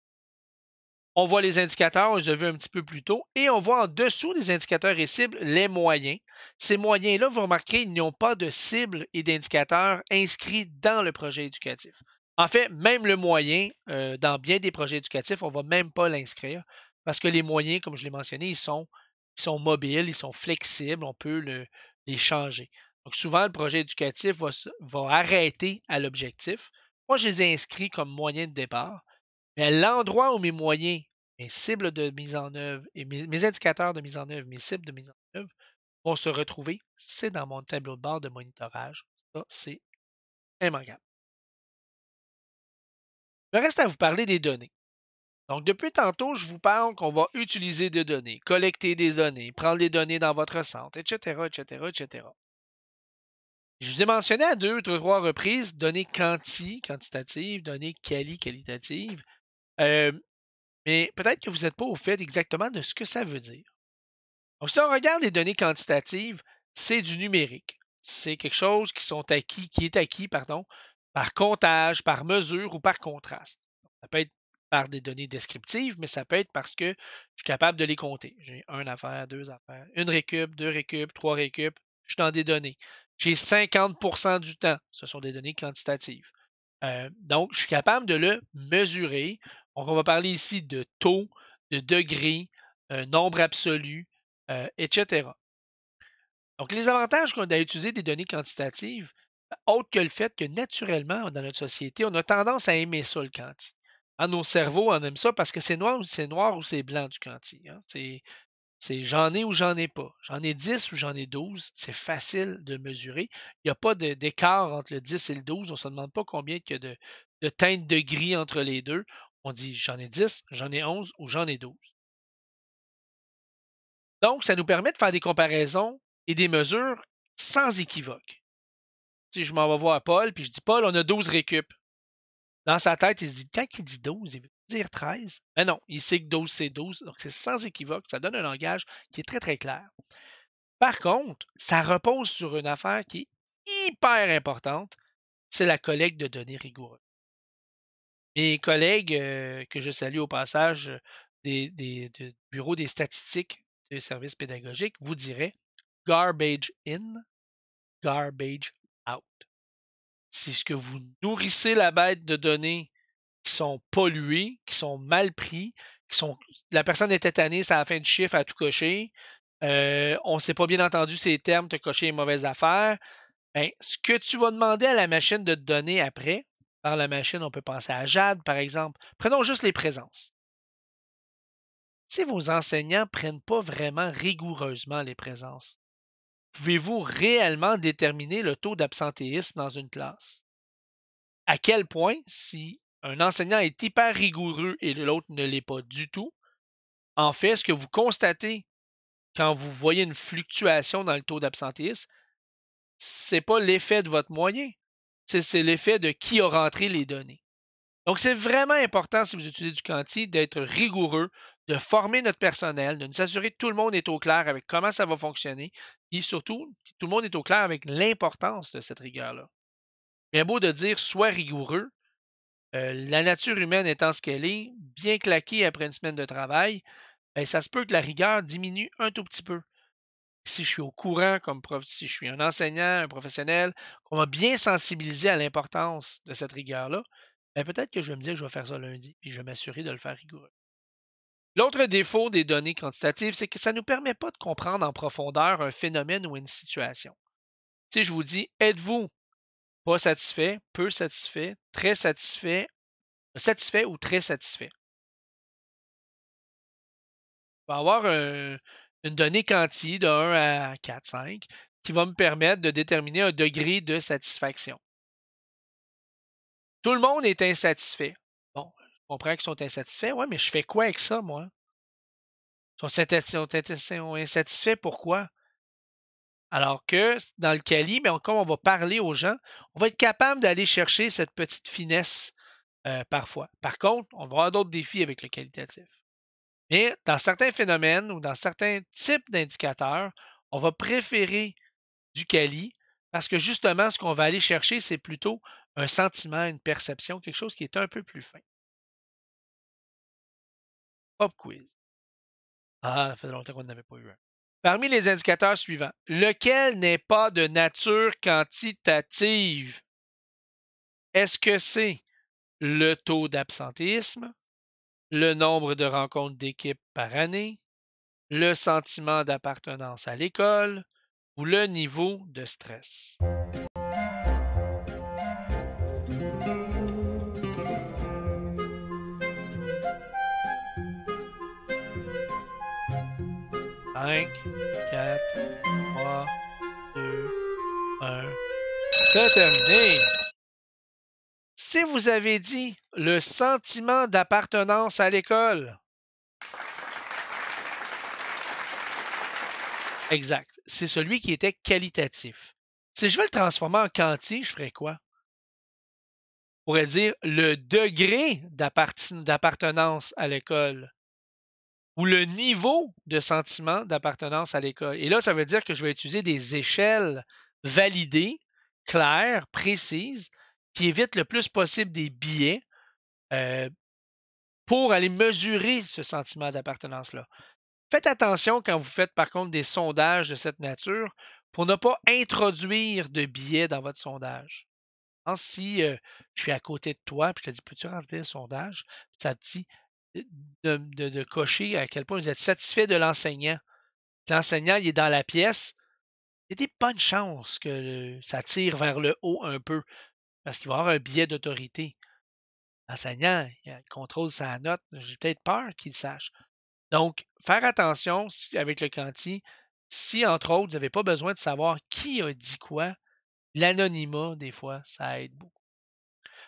On voit les indicateurs, on les a vus un petit peu plus tôt, et on voit en dessous des indicateurs et cibles les moyens. Ces moyens-là, vous remarquez, ils n'ont pas de cibles et d'indicateurs inscrits dans le projet éducatif. En fait, même le moyen, euh, dans bien des projets éducatifs, on ne va même pas l'inscrire parce que les moyens, comme je l'ai mentionné, ils sont, ils sont mobiles, ils sont flexibles, on peut les changer. Donc souvent, le projet éducatif va, va arrêter à l'objectif. Moi, je les ai inscrits comme moyens de départ. Mais l'endroit où mes moyens, mes cibles de mise en œuvre et mes, indicateurs de mise en œuvre, mes cibles de mise en œuvre vont se retrouver, c'est dans mon tableau de bord de monitorage. Ça, c'est immanquable. Il me reste à vous parler des données. Donc, depuis tantôt, je vous parle qu'on va utiliser des données, collecter des données, prendre des données dans votre centre, etc., etc., etc. Je vous ai mentionné à deux ou trois reprises données quanti, quantitatives, données quali, qualitatives. Euh, mais peut-être que vous n'êtes pas au fait exactement de ce que ça veut dire. Donc, si on regarde les données quantitatives, c'est du numérique. C'est quelque chose qui, est acquis pardon, par comptage, par mesure ou par contraste. Ça peut être par des données descriptives, mais ça peut être parce que je suis capable de les compter. J'ai un affaire, deux affaires, une récup, deux récup, trois récup, je suis dans des données. J'ai 50 du temps, ce sont des données quantitatives. Euh, donc, je suis capable de le mesurer, donc, on va parler ici de taux, de degrés, un euh, nombre absolu, euh, etc. Donc, les avantages qu'on a utilisé des données quantitatives, autre que le fait que naturellement, dans notre société, on a tendance à aimer ça, le quanti. Hein, nos cerveaux, on aime ça parce que c'est noir ou c'est noir ou c'est blanc du quanti. Hein. C'est j'en ai ou j'en ai pas. J'en ai 10 ou j'en ai 12. C'est facile de mesurer. Il n'y a pas d'écart entre le 10 et le 12. On ne se demande pas combien il y a de teintes de gris entre les deux. On dit j'en ai 10, j'en ai 11 ou j'en ai 12. Donc, ça nous permet de faire des comparaisons et des mesures sans équivoque. Si je m'en vais voir Paul, puis je dis Paul, on a 12 récup. Dans sa tête, il se dit quand il dit 12, il veut dire 13. Mais ben non, il sait que 12, c'est 12. Donc, c'est sans équivoque. Ça donne un langage qui est très, très clair. Par contre, ça repose sur une affaire qui est hyper importante, c'est la collecte de données rigoureuses. Mes collègues, euh, que je salue au passage, euh, des, des, des bureaux des statistiques des services pédagogiques, vous diraient garbage in, garbage out. C'est ce que vous nourrissez la bête de données qui sont polluées, qui sont mal prises, qui sont. La personne est étonnée, c'est à la fin du chiffre à tout cocher. Euh, on ne s'est pas bien entendu ces termes, te cocher les mauvaises affaires. Ben, ce que tu vas demander à la machine de te donner après, par la machine, on peut penser à Jade, par exemple. Prenons juste les présences. Si vos enseignants ne prennent pas vraiment rigoureusement les présences, pouvez-vous réellement déterminer le taux d'absentéisme dans une classe? À quel point, si un enseignant est hyper rigoureux et l'autre ne l'est pas du tout, en fait, ce que vous constatez quand vous voyez une fluctuation dans le taux d'absentéisme, ce n'est pas l'effet de votre moyen, c'est l'effet de qui a rentré les données. Donc, c'est vraiment important, si vous utilisez du quanti, d'être rigoureux, de former notre personnel, de nous assurer que tout le monde est au clair avec comment ça va fonctionner et surtout, que tout le monde est au clair avec l'importance de cette rigueur-là. Bien beau de dire sois rigoureux, euh, la nature humaine étant ce qu'elle est, bien claquée après une semaine de travail, ben, ça se peut que la rigueur diminue un tout petit peu si je suis au courant, comme prof, si je suis un enseignant, un professionnel, qu'on m'a bien sensibilisé à l'importance de cette rigueur-là, ben peut-être que je vais me dire que je vais faire ça lundi, puis je vais m'assurer de le faire rigoureux. L'autre défaut des données quantitatives, c'est que ça ne nous permet pas de comprendre en profondeur un phénomène ou une situation. Si je vous dis, êtes-vous pas satisfait, peu satisfait, très satisfait, satisfait ou très satisfait? On va avoir un, une donnée quanti de 1 à 4, 5 qui va me permettre de déterminer un degré de satisfaction. Tout le monde est insatisfait. Bon, je comprends qu'ils sont insatisfaits. Ouais, mais je fais quoi avec ça, moi? Ils sont, insatisfaits, pourquoi? Alors que dans le quali, mais ben, comme on va parler aux gens, on va être capable d'aller chercher cette petite finesse euh, parfois. Par contre, on va avoir d'autres défis avec le qualitatif. Mais dans certains phénomènes ou dans certains types d'indicateurs, on va préférer du quali parce que justement, ce qu'on va aller chercher, c'est plutôt un sentiment, une perception, quelque chose qui est un peu plus fin. Pop quiz. Ah, ça fait longtemps qu'on n'avait pas eu un. Parmi les indicateurs suivants, lequel n'est pas de nature quantitative? Est-ce que c'est le taux d'absentéisme, le nombre de rencontres d'équipe par année, le sentiment d'appartenance à l'école ou le niveau de stress. Cinq, quatre, trois, deux, un. C'est terminé! vous avez dit le sentiment d'appartenance à l'école. Exact. C'est celui qui était qualitatif. Si je veux le transformer en quanti, je ferais quoi? On pourrait dire le degré d'appartenance à l'école ou le niveau de sentiment d'appartenance à l'école. Et là, ça veut dire que je vais utiliser des échelles validées, claires, précises, qui évite le plus possible des biais euh, pour aller mesurer ce sentiment d'appartenance-là. Faites attention quand vous faites par contre des sondages de cette nature pour ne pas introduire de biais dans votre sondage. si euh, je suis à côté de toi et je te dis peux-tu remplir le sondage, ça te dit euh, de, de, cocher à quel point vous êtes satisfait de l'enseignant. L'enseignant, il est dans la pièce. Il y a des bonnes chances que ça tire vers le haut un peu parce qu'il va avoir un biais d'autorité. L'enseignant, il contrôle sa note. J'ai peut-être peur qu'il sache. Donc, faire attention avec le quanti. Si, entre autres, vous n'avez pas besoin de savoir qui a dit quoi, l'anonymat, des fois, ça aide beaucoup.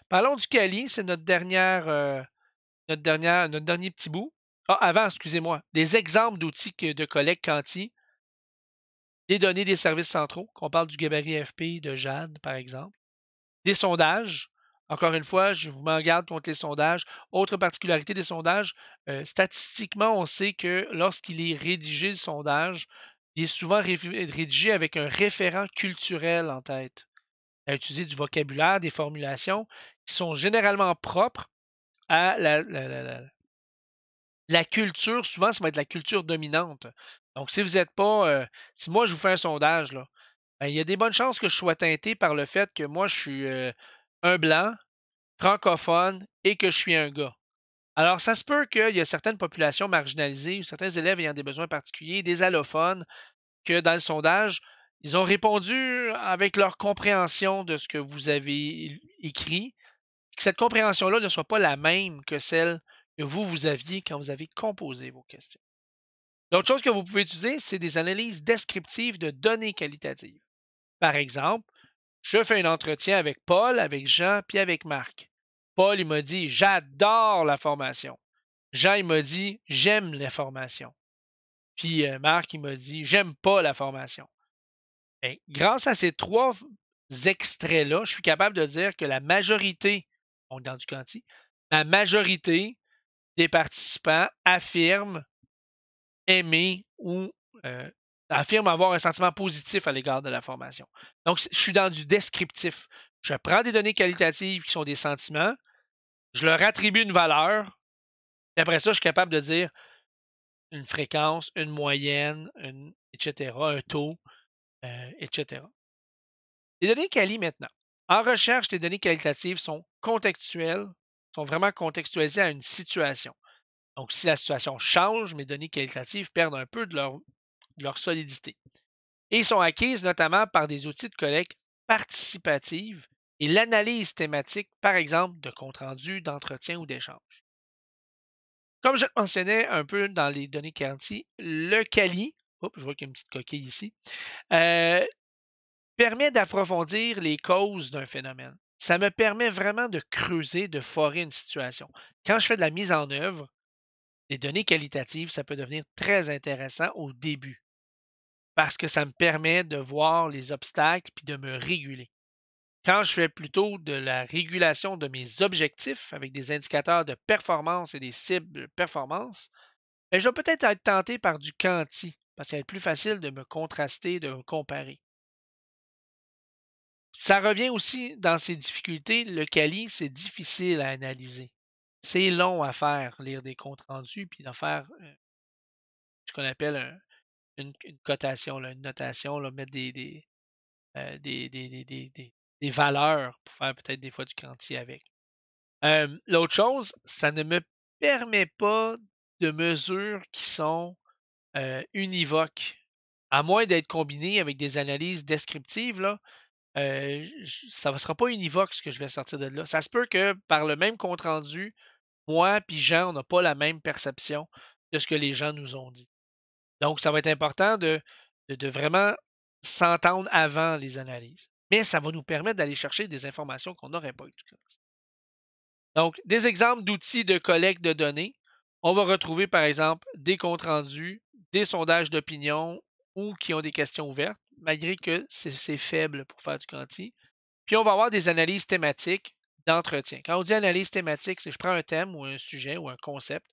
Parlons du Cali, c'est notre dernière, euh, notre dernière, notre dernier petit bout. Ah, avant, excusez-moi, des exemples d'outils de collecte quanti, les données des services centraux, qu'on parle du gabarit FP de Jade, par exemple, des sondages, encore une fois, je vous m'en garde contre les sondages. Autre particularité des sondages, euh, statistiquement, on sait que lorsqu'il est rédigé le sondage, il est souvent euh, rédigé avec un référent culturel en tête. a utiliser du vocabulaire, des formulations qui sont généralement propres à la, culture. Souvent, ça va être la culture dominante. Donc, si vous n'êtes pas. Euh, si moi, je vous fais un sondage, là, ben, il y a des bonnes chances que je sois teinté par le fait que moi, je suis euh, un blanc, francophone et que je suis un gars. Alors, ça se peut qu'il y a certaines populations marginalisées ou certains élèves ayant des besoins particuliers, des allophones, que dans le sondage, ils ont répondu euh, avec leur compréhension de ce que vous avez écrit, que cette compréhension-là ne soit pas la même que celle que vous, vous aviez quand vous avez composé vos questions. L'autre chose que vous pouvez utiliser, c'est des analyses descriptives de données qualitatives. Par exemple, je fais un entretien avec Paul, avec Jean, puis avec Marc. Paul, il m'a dit, j'adore la formation. Jean, il m'a dit, j'aime la formation ». Puis euh, Marc, il m'a dit, j'aime pas la formation. Ben, grâce à ces trois extraits-là, je suis capable de dire que la majorité, on est dans du quanti, la majorité des participants affirment aimer ou euh, affirme avoir un sentiment positif à l'égard de la formation. Donc, je suis dans du descriptif. Je prends des données qualitatives qui sont des sentiments, je leur attribue une valeur, et après ça, je suis capable de dire une fréquence, une moyenne, etc., un taux, euh, etc. Les données qualitatives, maintenant. En recherche, les données qualitatives sont contextuelles, sont vraiment contextualisées à une situation. Donc, si la situation change, mes données qualitatives perdent un peu de leur leur solidité. Et sont acquises notamment par des outils de collecte participative et l'analyse thématique, par exemple, de comptes rendus, d'entretien ou d'échanges. Comme je le mentionnais un peu dans les données quantitatives, le Cali, je vois qu'il y a une petite coquille ici, euh, permet d'approfondir les causes d'un phénomène. Ça me permet vraiment de creuser, de forer une situation. Quand je fais de la mise en œuvre, les données qualitatives, ça peut devenir très intéressant au début parce que ça me permet de voir les obstacles puis de me réguler. Quand je fais plutôt de la régulation de mes objectifs avec des indicateurs de performance et des cibles de performance, ben, je vais peut-être être tenté par du quanti parce qu'il est plus facile de me contraster, de me comparer. Ça revient aussi dans ces difficultés, le quali, c'est difficile à analyser. C'est long à faire, lire des comptes rendus, puis d'en faire euh, ce qu'on appelle un, une, cotation, une notation, mettre euh, des, des, valeurs pour faire peut-être des fois du quanti avec. L'autre chose, ça ne me permet pas de mesures qui sont euh, univoques. À moins d'être combiné avec des analyses descriptives, là, euh, ça ne sera pas univoque ce que je vais sortir de là. Ça se peut que par le même compte rendu, moi et Jean, on n'a pas la même perception de ce que les gens nous ont dit. Donc, ça va être important de, vraiment s'entendre avant les analyses. Mais ça va nous permettre d'aller chercher des informations qu'on n'aurait pas eu tout Donc, des exemples d'outils de collecte de données. On va retrouver, par exemple, des comptes rendus, des sondages d'opinion ou qui ont des questions ouvertes, malgré que c'est faible pour faire du quanti. Puis on va avoir des analyses thématiques d'entretien. Quand on dit analyse thématique, c'est je prends un thème ou un sujet ou un concept,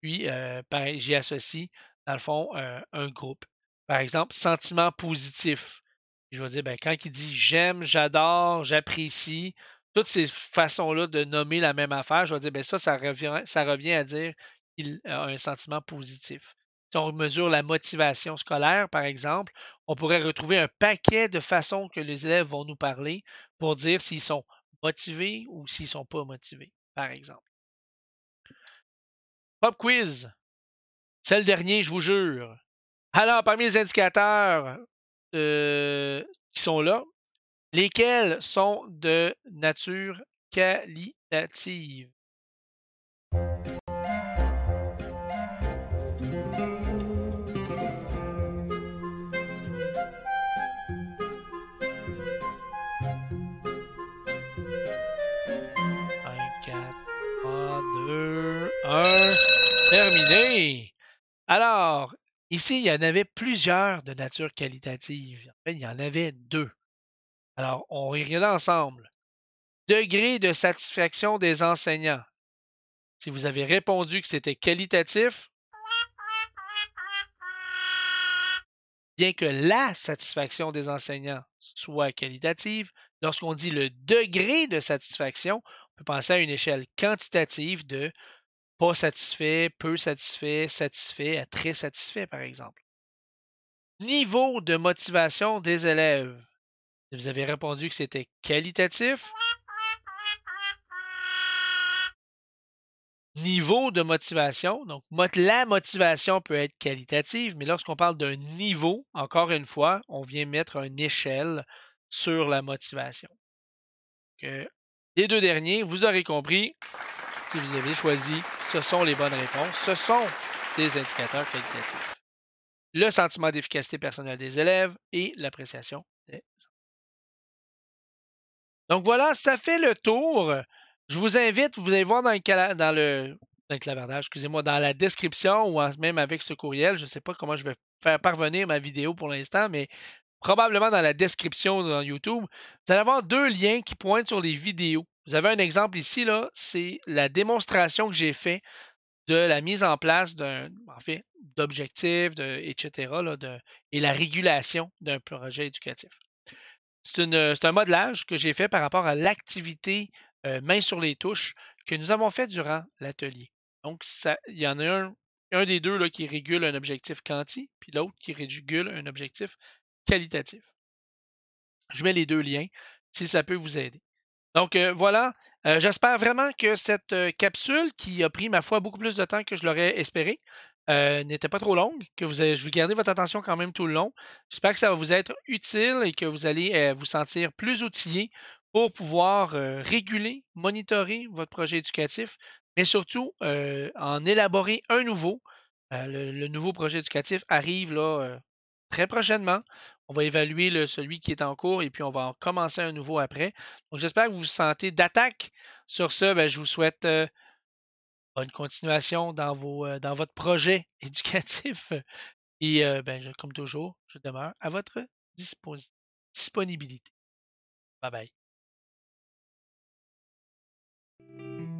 puis euh, j'y associe dans le fond, un, groupe. Par exemple, sentiment positif. Je veux dire, ben, quand il dit j'aime, j'adore, j'apprécie, toutes ces façons-là de nommer la même affaire, je vais dire, ben, ça, ça revient, ça revient à dire qu'il a un sentiment positif. Si on mesure la motivation scolaire, par exemple, on pourrait retrouver un paquet de façons que les élèves vont nous parler pour dire s'ils sont motivés ou s'ils ne sont pas motivés, par exemple. Pop quiz. C'est le dernier, je vous jure. Alors, parmi les indicateurs euh, qui sont là, lesquels sont de nature qualitative? Un, terminé. Alors, ici, il y en avait plusieurs de nature qualitative. En fait, il y en avait deux. Alors, on y regarde ensemble. Degré de satisfaction des enseignants. Si vous avez répondu que c'était qualitatif, bien que la satisfaction des enseignants soit qualitative, lorsqu'on dit le degré de satisfaction, on peut penser à une échelle quantitative de pas satisfait, peu satisfait, satisfait à très satisfait, par exemple. Niveau de motivation des élèves. Vous avez répondu que c'était qualitatif. Niveau de motivation. Donc, la motivation peut être qualitative, mais lorsqu'on parle d'un niveau, encore une fois, on vient mettre une échelle sur la motivation. les deux derniers, vous aurez compris. Si vous avez choisi, ce sont les bonnes réponses. Ce sont des indicateurs qualitatifs. Le sentiment d'efficacité personnelle des élèves et l'appréciation des Donc voilà, ça fait le tour. Je vous invite, vous allez voir dans le, dans clavardage, excusez-moi, dans la description ou même avec ce courriel. Je ne sais pas comment je vais faire parvenir ma vidéo pour l'instant, mais probablement dans la description dans YouTube, vous allez avoir deux liens qui pointent sur les vidéos. Vous avez un exemple ici, là, c'est la démonstration que j'ai faite de la mise en place d'un, d'objectifs, etc., de, et la régulation d'un projet éducatif. C'est, un modelage que j'ai fait par rapport à l'activité euh, main sur les touches que nous avons fait durant l'atelier. Donc, il y en a un, un des deux là, qui régule un objectif quanti, puis l'autre qui régule un objectif qualitatif. Je mets les deux liens si ça peut vous aider. Donc euh, voilà, euh, j'espère vraiment que cette euh, capsule, qui a pris ma foi beaucoup plus de temps que je l'aurais espéré, n'était pas trop longue, que vous avez, je vous garder votre attention quand même tout le long. J'espère que ça va vous être utile et que vous allez vous sentir plus outillé pour pouvoir réguler, monitorer votre projet éducatif, mais surtout en élaborer un nouveau. Le, le, nouveau projet éducatif arrive là très prochainement. On va évaluer celui qui est en cours et puis on va en commencer un nouveau après. Donc j'espère que vous vous sentez d'attaque. Sur ce, ben, je vous souhaite une euh, bonne continuation dans, vos, euh, dans votre projet *laughs* éducatif. Et euh, ben, comme toujours, je demeure à votre disponibilité. Bye bye.